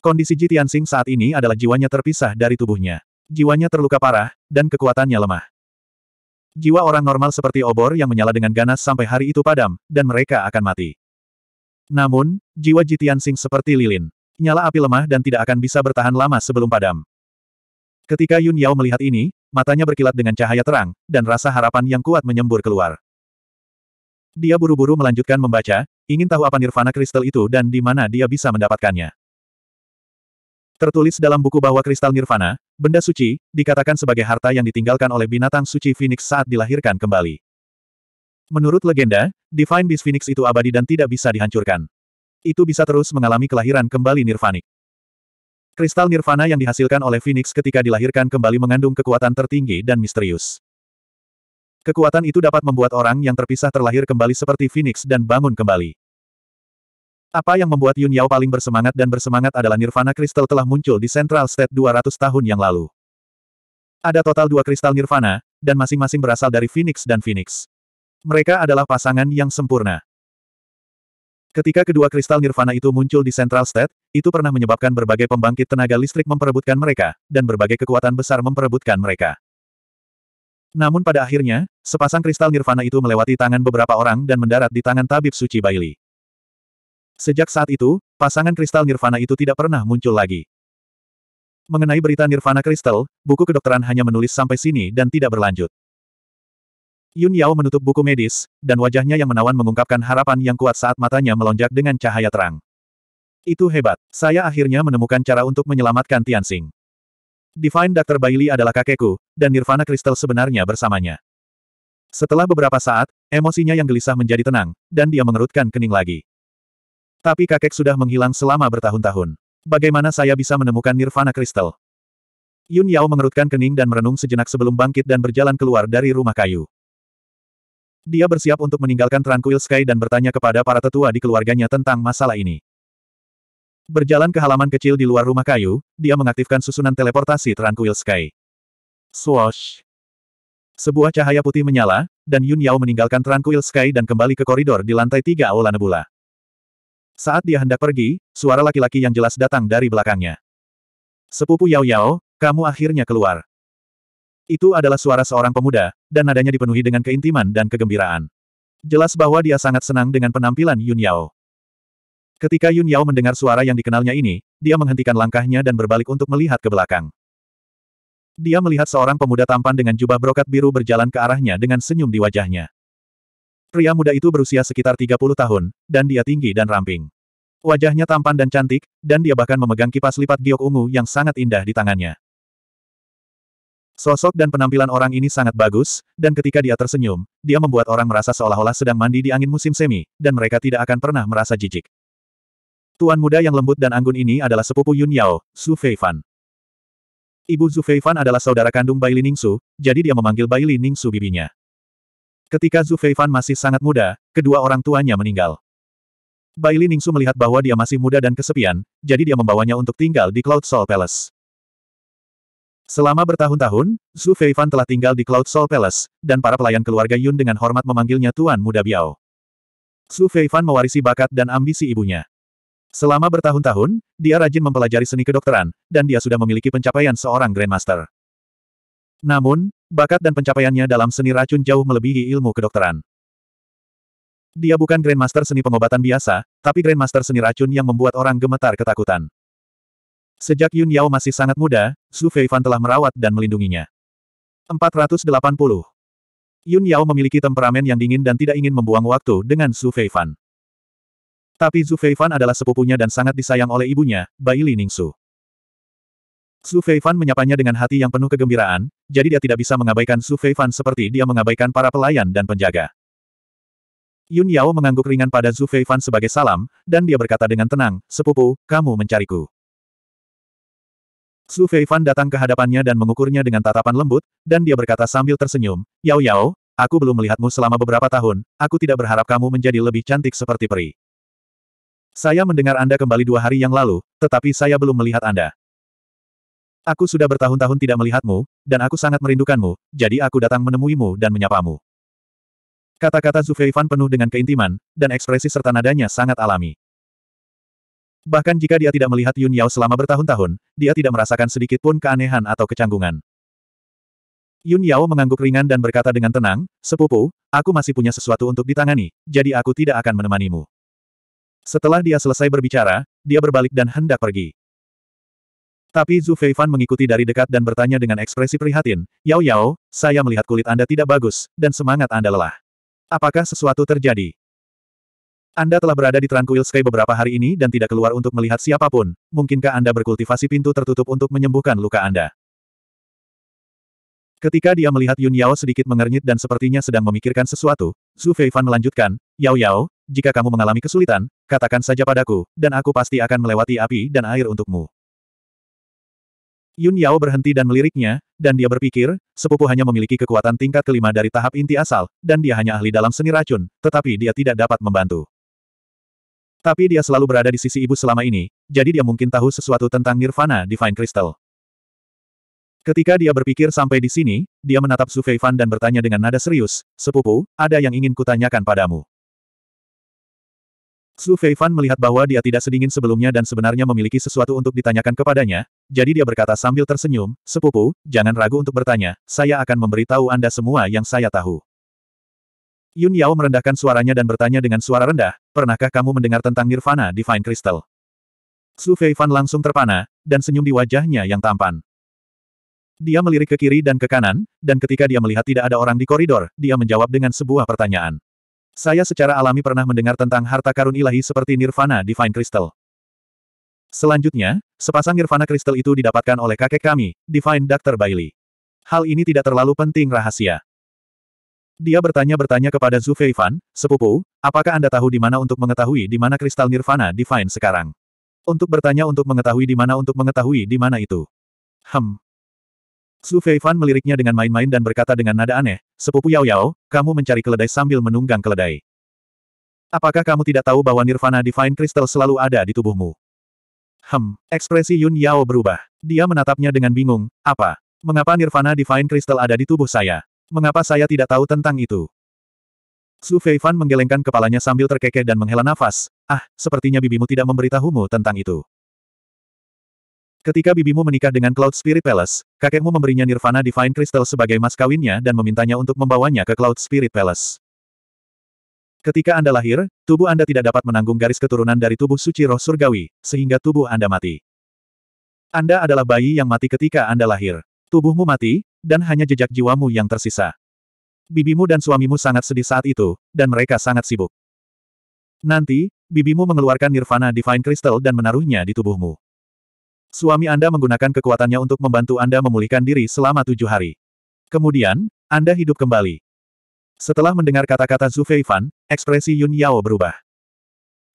Kondisi Jitian Sing saat ini adalah jiwanya terpisah dari tubuhnya. Jiwanya terluka parah, dan kekuatannya lemah. Jiwa orang normal seperti obor yang menyala dengan ganas sampai hari itu padam, dan mereka akan mati. Namun, jiwa Jitian Sing seperti lilin. Nyala api lemah dan tidak akan bisa bertahan lama sebelum padam. Ketika Yun Yao melihat ini, matanya berkilat dengan cahaya terang, dan rasa harapan yang kuat menyembur keluar. Dia buru-buru melanjutkan membaca, ingin tahu apa nirvana kristal itu dan di mana dia bisa mendapatkannya. Tertulis dalam buku bahwa kristal nirvana, benda suci, dikatakan sebagai harta yang ditinggalkan oleh binatang suci Phoenix saat dilahirkan kembali. Menurut legenda, Divine Beast Phoenix itu abadi dan tidak bisa dihancurkan. Itu bisa terus mengalami kelahiran kembali nirvanik. Kristal nirvana yang dihasilkan oleh Phoenix ketika dilahirkan kembali mengandung kekuatan tertinggi dan misterius. Kekuatan itu dapat membuat orang yang terpisah terlahir kembali seperti Phoenix dan bangun kembali. Apa yang membuat Yun Yao paling bersemangat dan bersemangat adalah Nirvana Kristal telah muncul di Central State 200 tahun yang lalu. Ada total dua kristal Nirvana, dan masing-masing berasal dari Phoenix dan Phoenix. Mereka adalah pasangan yang sempurna. Ketika kedua kristal Nirvana itu muncul di Central State, itu pernah menyebabkan berbagai pembangkit tenaga listrik memperebutkan mereka, dan berbagai kekuatan besar memperebutkan mereka. Namun pada akhirnya, sepasang kristal Nirvana itu melewati tangan beberapa orang dan mendarat di tangan tabib suci Bailey. Sejak saat itu, pasangan kristal nirvana itu tidak pernah muncul lagi. Mengenai berita nirvana kristal, buku kedokteran hanya menulis sampai sini dan tidak berlanjut. Yun Yao menutup buku medis, dan wajahnya yang menawan mengungkapkan harapan yang kuat saat matanya melonjak dengan cahaya terang. Itu hebat. Saya akhirnya menemukan cara untuk menyelamatkan Tianxing. Divine Dr. Bailey adalah kakekku, dan Nirvana kristal sebenarnya bersamanya. Setelah beberapa saat, emosinya yang gelisah menjadi tenang, dan dia mengerutkan kening lagi. Tapi kakek sudah menghilang selama bertahun-tahun. Bagaimana saya bisa menemukan Nirvana Crystal? Yun Yao mengerutkan kening dan merenung sejenak sebelum bangkit dan berjalan keluar dari rumah kayu. Dia bersiap untuk meninggalkan Tranquil Sky dan bertanya kepada para tetua di keluarganya tentang masalah ini. Berjalan ke halaman kecil di luar rumah kayu, dia mengaktifkan susunan teleportasi Tranquil Sky. Swoosh! Sebuah cahaya putih menyala, dan Yun Yao meninggalkan Tranquil Sky dan kembali ke koridor di lantai tiga Aula Nebula. Saat dia hendak pergi, suara laki-laki yang jelas datang dari belakangnya. Sepupu Yao Yao, kamu akhirnya keluar. Itu adalah suara seorang pemuda, dan nadanya dipenuhi dengan keintiman dan kegembiraan. Jelas bahwa dia sangat senang dengan penampilan Yun Yao. Ketika Yun Yao mendengar suara yang dikenalnya ini, dia menghentikan langkahnya dan berbalik untuk melihat ke belakang. Dia melihat seorang pemuda tampan dengan jubah brokat biru berjalan ke arahnya dengan senyum di wajahnya. Pria muda itu berusia sekitar 30 tahun, dan dia tinggi dan ramping. Wajahnya tampan dan cantik, dan dia bahkan memegang kipas lipat giok ungu yang sangat indah di tangannya. Sosok dan penampilan orang ini sangat bagus, dan ketika dia tersenyum, dia membuat orang merasa seolah-olah sedang mandi di angin musim semi, dan mereka tidak akan pernah merasa jijik. Tuan muda yang lembut dan anggun ini adalah sepupu Yun Yao, Su Fei Fan. Ibu Su Fei Fan adalah saudara kandung Bai Li Ningsu, jadi dia memanggil Bai Li Ningsu bibinya. Ketika Zhu Feifan masih sangat muda, kedua orang tuanya meninggal. Bai Li Ningsu melihat bahwa dia masih muda dan kesepian, jadi dia membawanya untuk tinggal di Cloud Soul Palace. Selama bertahun-tahun, Zhu Feifan telah tinggal di Cloud Soul Palace, dan para pelayan keluarga Yun dengan hormat memanggilnya Tuan Muda Biao. Zhu Feifan mewarisi bakat dan ambisi ibunya. Selama bertahun-tahun, dia rajin mempelajari seni kedokteran, dan dia sudah memiliki pencapaian seorang Grandmaster. Namun, bakat dan pencapaiannya dalam seni racun jauh melebihi ilmu kedokteran. Dia bukan Grandmaster seni pengobatan biasa, tapi Grandmaster seni racun yang membuat orang gemetar ketakutan. Sejak Yun Yao masih sangat muda, Su Feifan telah merawat dan melindunginya. 480. Yun Yao memiliki temperamen yang dingin dan tidak ingin membuang waktu dengan Su Feifan. Tapi Su Feifan adalah sepupunya dan sangat disayang oleh ibunya, Bai Li Ningsu. Su Feifan menyapanya dengan hati yang penuh kegembiraan, jadi dia tidak bisa mengabaikan Su Feifan seperti dia mengabaikan para pelayan dan penjaga. Yun Yao mengangguk ringan pada Zhu Feifan sebagai salam, dan dia berkata dengan tenang, Sepupu, kamu mencariku. Zhu Feifan datang ke hadapannya dan mengukurnya dengan tatapan lembut, dan dia berkata sambil tersenyum, Yao Yao, aku belum melihatmu selama beberapa tahun, aku tidak berharap kamu menjadi lebih cantik seperti peri. Saya mendengar Anda kembali dua hari yang lalu, tetapi saya belum melihat Anda. Aku sudah bertahun-tahun tidak melihatmu, dan aku sangat merindukanmu, jadi aku datang menemuimu dan menyapamu. Kata-kata Zufeifan penuh dengan keintiman, dan ekspresi serta nadanya sangat alami. Bahkan jika dia tidak melihat Yun Yao selama bertahun-tahun, dia tidak merasakan sedikit pun keanehan atau kecanggungan. Yun Yao mengangguk ringan dan berkata dengan tenang, Sepupu, aku masih punya sesuatu untuk ditangani, jadi aku tidak akan menemanimu. Setelah dia selesai berbicara, dia berbalik dan hendak pergi. Tapi Zhu Feifan mengikuti dari dekat dan bertanya dengan ekspresi prihatin, Yao Yao, saya melihat kulit Anda tidak bagus, dan semangat Anda lelah. Apakah sesuatu terjadi? Anda telah berada di Tranquil Sky beberapa hari ini dan tidak keluar untuk melihat siapapun, mungkinkah Anda berkultivasi pintu tertutup untuk menyembuhkan luka Anda? Ketika dia melihat Yun Yao sedikit mengernyit dan sepertinya sedang memikirkan sesuatu, Zhu Feifan melanjutkan, Yao Yao, jika kamu mengalami kesulitan, katakan saja padaku, dan aku pasti akan melewati api dan air untukmu. Yun Yao berhenti dan meliriknya, dan dia berpikir, sepupu hanya memiliki kekuatan tingkat kelima dari tahap inti asal, dan dia hanya ahli dalam seni racun, tetapi dia tidak dapat membantu. Tapi dia selalu berada di sisi ibu selama ini, jadi dia mungkin tahu sesuatu tentang Nirvana Divine Crystal. Ketika dia berpikir sampai di sini, dia menatap Su Fan dan bertanya dengan nada serius, Sepupu, ada yang ingin kutanyakan padamu. Su Feifan melihat bahwa dia tidak sedingin sebelumnya dan sebenarnya memiliki sesuatu untuk ditanyakan kepadanya, jadi dia berkata sambil tersenyum, Sepupu, jangan ragu untuk bertanya, saya akan memberitahu Anda semua yang saya tahu. Yun Yao merendahkan suaranya dan bertanya dengan suara rendah, Pernahkah kamu mendengar tentang Nirvana Divine Crystal? Su Feifan langsung terpana, dan senyum di wajahnya yang tampan. Dia melirik ke kiri dan ke kanan, dan ketika dia melihat tidak ada orang di koridor, dia menjawab dengan sebuah pertanyaan. Saya secara alami pernah mendengar tentang harta karun ilahi seperti Nirvana Divine Crystal. Selanjutnya, sepasang Nirvana Crystal itu didapatkan oleh kakek kami, Divine Dr. Bailey. Hal ini tidak terlalu penting rahasia. Dia bertanya-bertanya kepada Zhu Feifan, sepupu, apakah Anda tahu di mana untuk mengetahui di mana kristal Nirvana Divine sekarang? Untuk bertanya untuk mengetahui di mana untuk mengetahui di mana itu. Hmm. Su Feifan meliriknya dengan main-main dan berkata dengan nada aneh, Sepupu Yao Yao, kamu mencari keledai sambil menunggang keledai. Apakah kamu tidak tahu bahwa Nirvana Divine Crystal selalu ada di tubuhmu? Hem, ekspresi Yun Yao berubah. Dia menatapnya dengan bingung, apa? Mengapa Nirvana Divine Crystal ada di tubuh saya? Mengapa saya tidak tahu tentang itu? Su Feifan menggelengkan kepalanya sambil terkekeh dan menghela nafas. Ah, sepertinya bibimu tidak memberitahumu tentang itu. Ketika bibimu menikah dengan Cloud Spirit Palace, kakekmu memberinya Nirvana Divine Crystal sebagai mas kawinnya dan memintanya untuk membawanya ke Cloud Spirit Palace. Ketika Anda lahir, tubuh Anda tidak dapat menanggung garis keturunan dari tubuh suci roh surgawi, sehingga tubuh Anda mati. Anda adalah bayi yang mati ketika Anda lahir. Tubuhmu mati, dan hanya jejak jiwamu yang tersisa. Bibimu dan suamimu sangat sedih saat itu, dan mereka sangat sibuk. Nanti, bibimu mengeluarkan Nirvana Divine Crystal dan menaruhnya di tubuhmu. Suami Anda menggunakan kekuatannya untuk membantu Anda memulihkan diri selama tujuh hari. Kemudian, Anda hidup kembali. Setelah mendengar kata-kata Zhu Feifan, ekspresi Yun Yao berubah.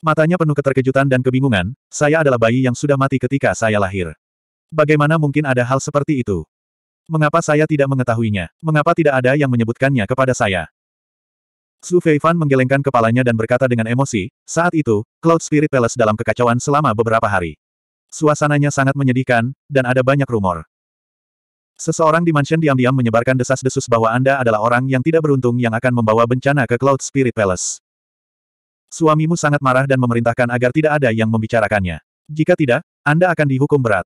Matanya penuh keterkejutan dan kebingungan, saya adalah bayi yang sudah mati ketika saya lahir. Bagaimana mungkin ada hal seperti itu? Mengapa saya tidak mengetahuinya? Mengapa tidak ada yang menyebutkannya kepada saya? Su Feifan menggelengkan kepalanya dan berkata dengan emosi, saat itu, Cloud Spirit Palace dalam kekacauan selama beberapa hari. Suasananya sangat menyedihkan, dan ada banyak rumor. Seseorang di mansion diam-diam menyebarkan desas-desus bahwa Anda adalah orang yang tidak beruntung yang akan membawa bencana ke Cloud Spirit Palace. Suamimu sangat marah dan memerintahkan agar tidak ada yang membicarakannya. Jika tidak, Anda akan dihukum berat.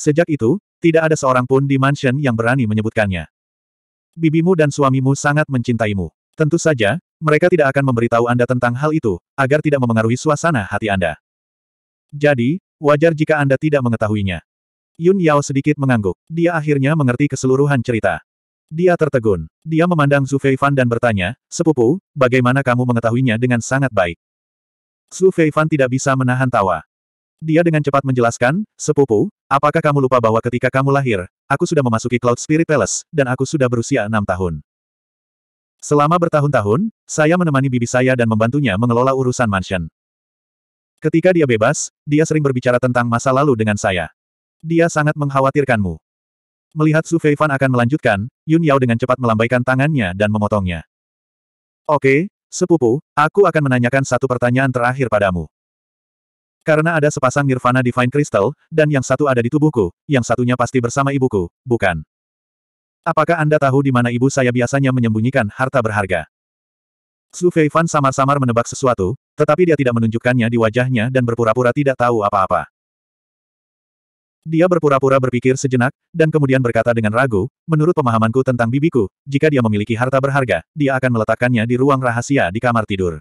Sejak itu, tidak ada seorang pun di mansion yang berani menyebutkannya. Bibimu dan suamimu sangat mencintaimu. Tentu saja, mereka tidak akan memberitahu Anda tentang hal itu, agar tidak memengaruhi suasana hati Anda. Jadi, Wajar jika Anda tidak mengetahuinya. Yun Yao sedikit mengangguk. Dia akhirnya mengerti keseluruhan cerita. Dia tertegun. Dia memandang Zhu Fan dan bertanya, Sepupu, bagaimana kamu mengetahuinya dengan sangat baik? Zhu Fan tidak bisa menahan tawa. Dia dengan cepat menjelaskan, Sepupu, apakah kamu lupa bahwa ketika kamu lahir, aku sudah memasuki Cloud Spirit Palace, dan aku sudah berusia enam tahun. Selama bertahun-tahun, saya menemani bibi saya dan membantunya mengelola urusan mansion. Ketika dia bebas, dia sering berbicara tentang masa lalu dengan saya. Dia sangat mengkhawatirkanmu. Melihat Su Feifan akan melanjutkan, Yun Yao dengan cepat melambaikan tangannya dan memotongnya. Oke, sepupu, aku akan menanyakan satu pertanyaan terakhir padamu. Karena ada sepasang nirvana divine crystal, dan yang satu ada di tubuhku, yang satunya pasti bersama ibuku, bukan? Apakah Anda tahu di mana ibu saya biasanya menyembunyikan harta berharga? Su Feifan samar-samar menebak sesuatu, tetapi dia tidak menunjukkannya di wajahnya dan berpura-pura tidak tahu apa-apa. Dia berpura-pura berpikir sejenak, dan kemudian berkata dengan ragu, menurut pemahamanku tentang bibiku, jika dia memiliki harta berharga, dia akan meletakkannya di ruang rahasia di kamar tidur.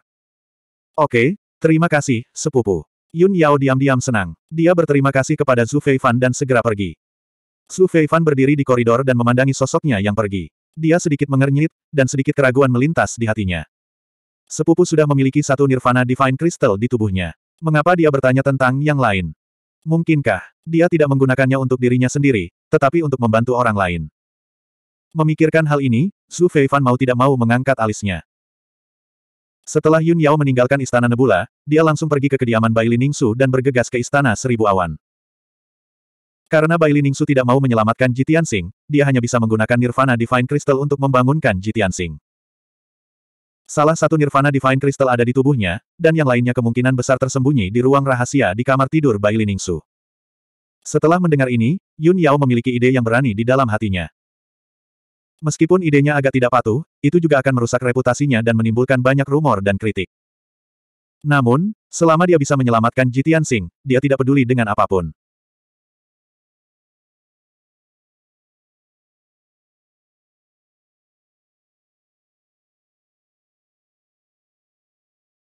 Oke, terima kasih, sepupu. Yun Yao diam-diam senang. Dia berterima kasih kepada Zhu Fan dan segera pergi. Zhu Fan berdiri di koridor dan memandangi sosoknya yang pergi. Dia sedikit mengernyit, dan sedikit keraguan melintas di hatinya. Sepupu sudah memiliki satu nirvana divine crystal di tubuhnya. Mengapa dia bertanya tentang yang lain? Mungkinkah, dia tidak menggunakannya untuk dirinya sendiri, tetapi untuk membantu orang lain. Memikirkan hal ini, Su Fei Fan mau tidak mau mengangkat alisnya. Setelah Yun Yao meninggalkan Istana Nebula, dia langsung pergi ke kediaman Bai Su dan bergegas ke Istana Seribu Awan. Karena Bai Su tidak mau menyelamatkan Jitian Sing, dia hanya bisa menggunakan Nirvana Divine Crystal untuk membangunkan Jitian Sing. Salah satu Nirvana Divine Crystal ada di tubuhnya, dan yang lainnya kemungkinan besar tersembunyi di ruang rahasia di kamar tidur Bai Liningsu. Setelah mendengar ini, Yun Yao memiliki ide yang berani di dalam hatinya. Meskipun idenya agak tidak patuh, itu juga akan merusak reputasinya dan menimbulkan banyak rumor dan kritik. Namun, selama dia bisa menyelamatkan Jitian Sing, dia tidak peduli dengan apapun.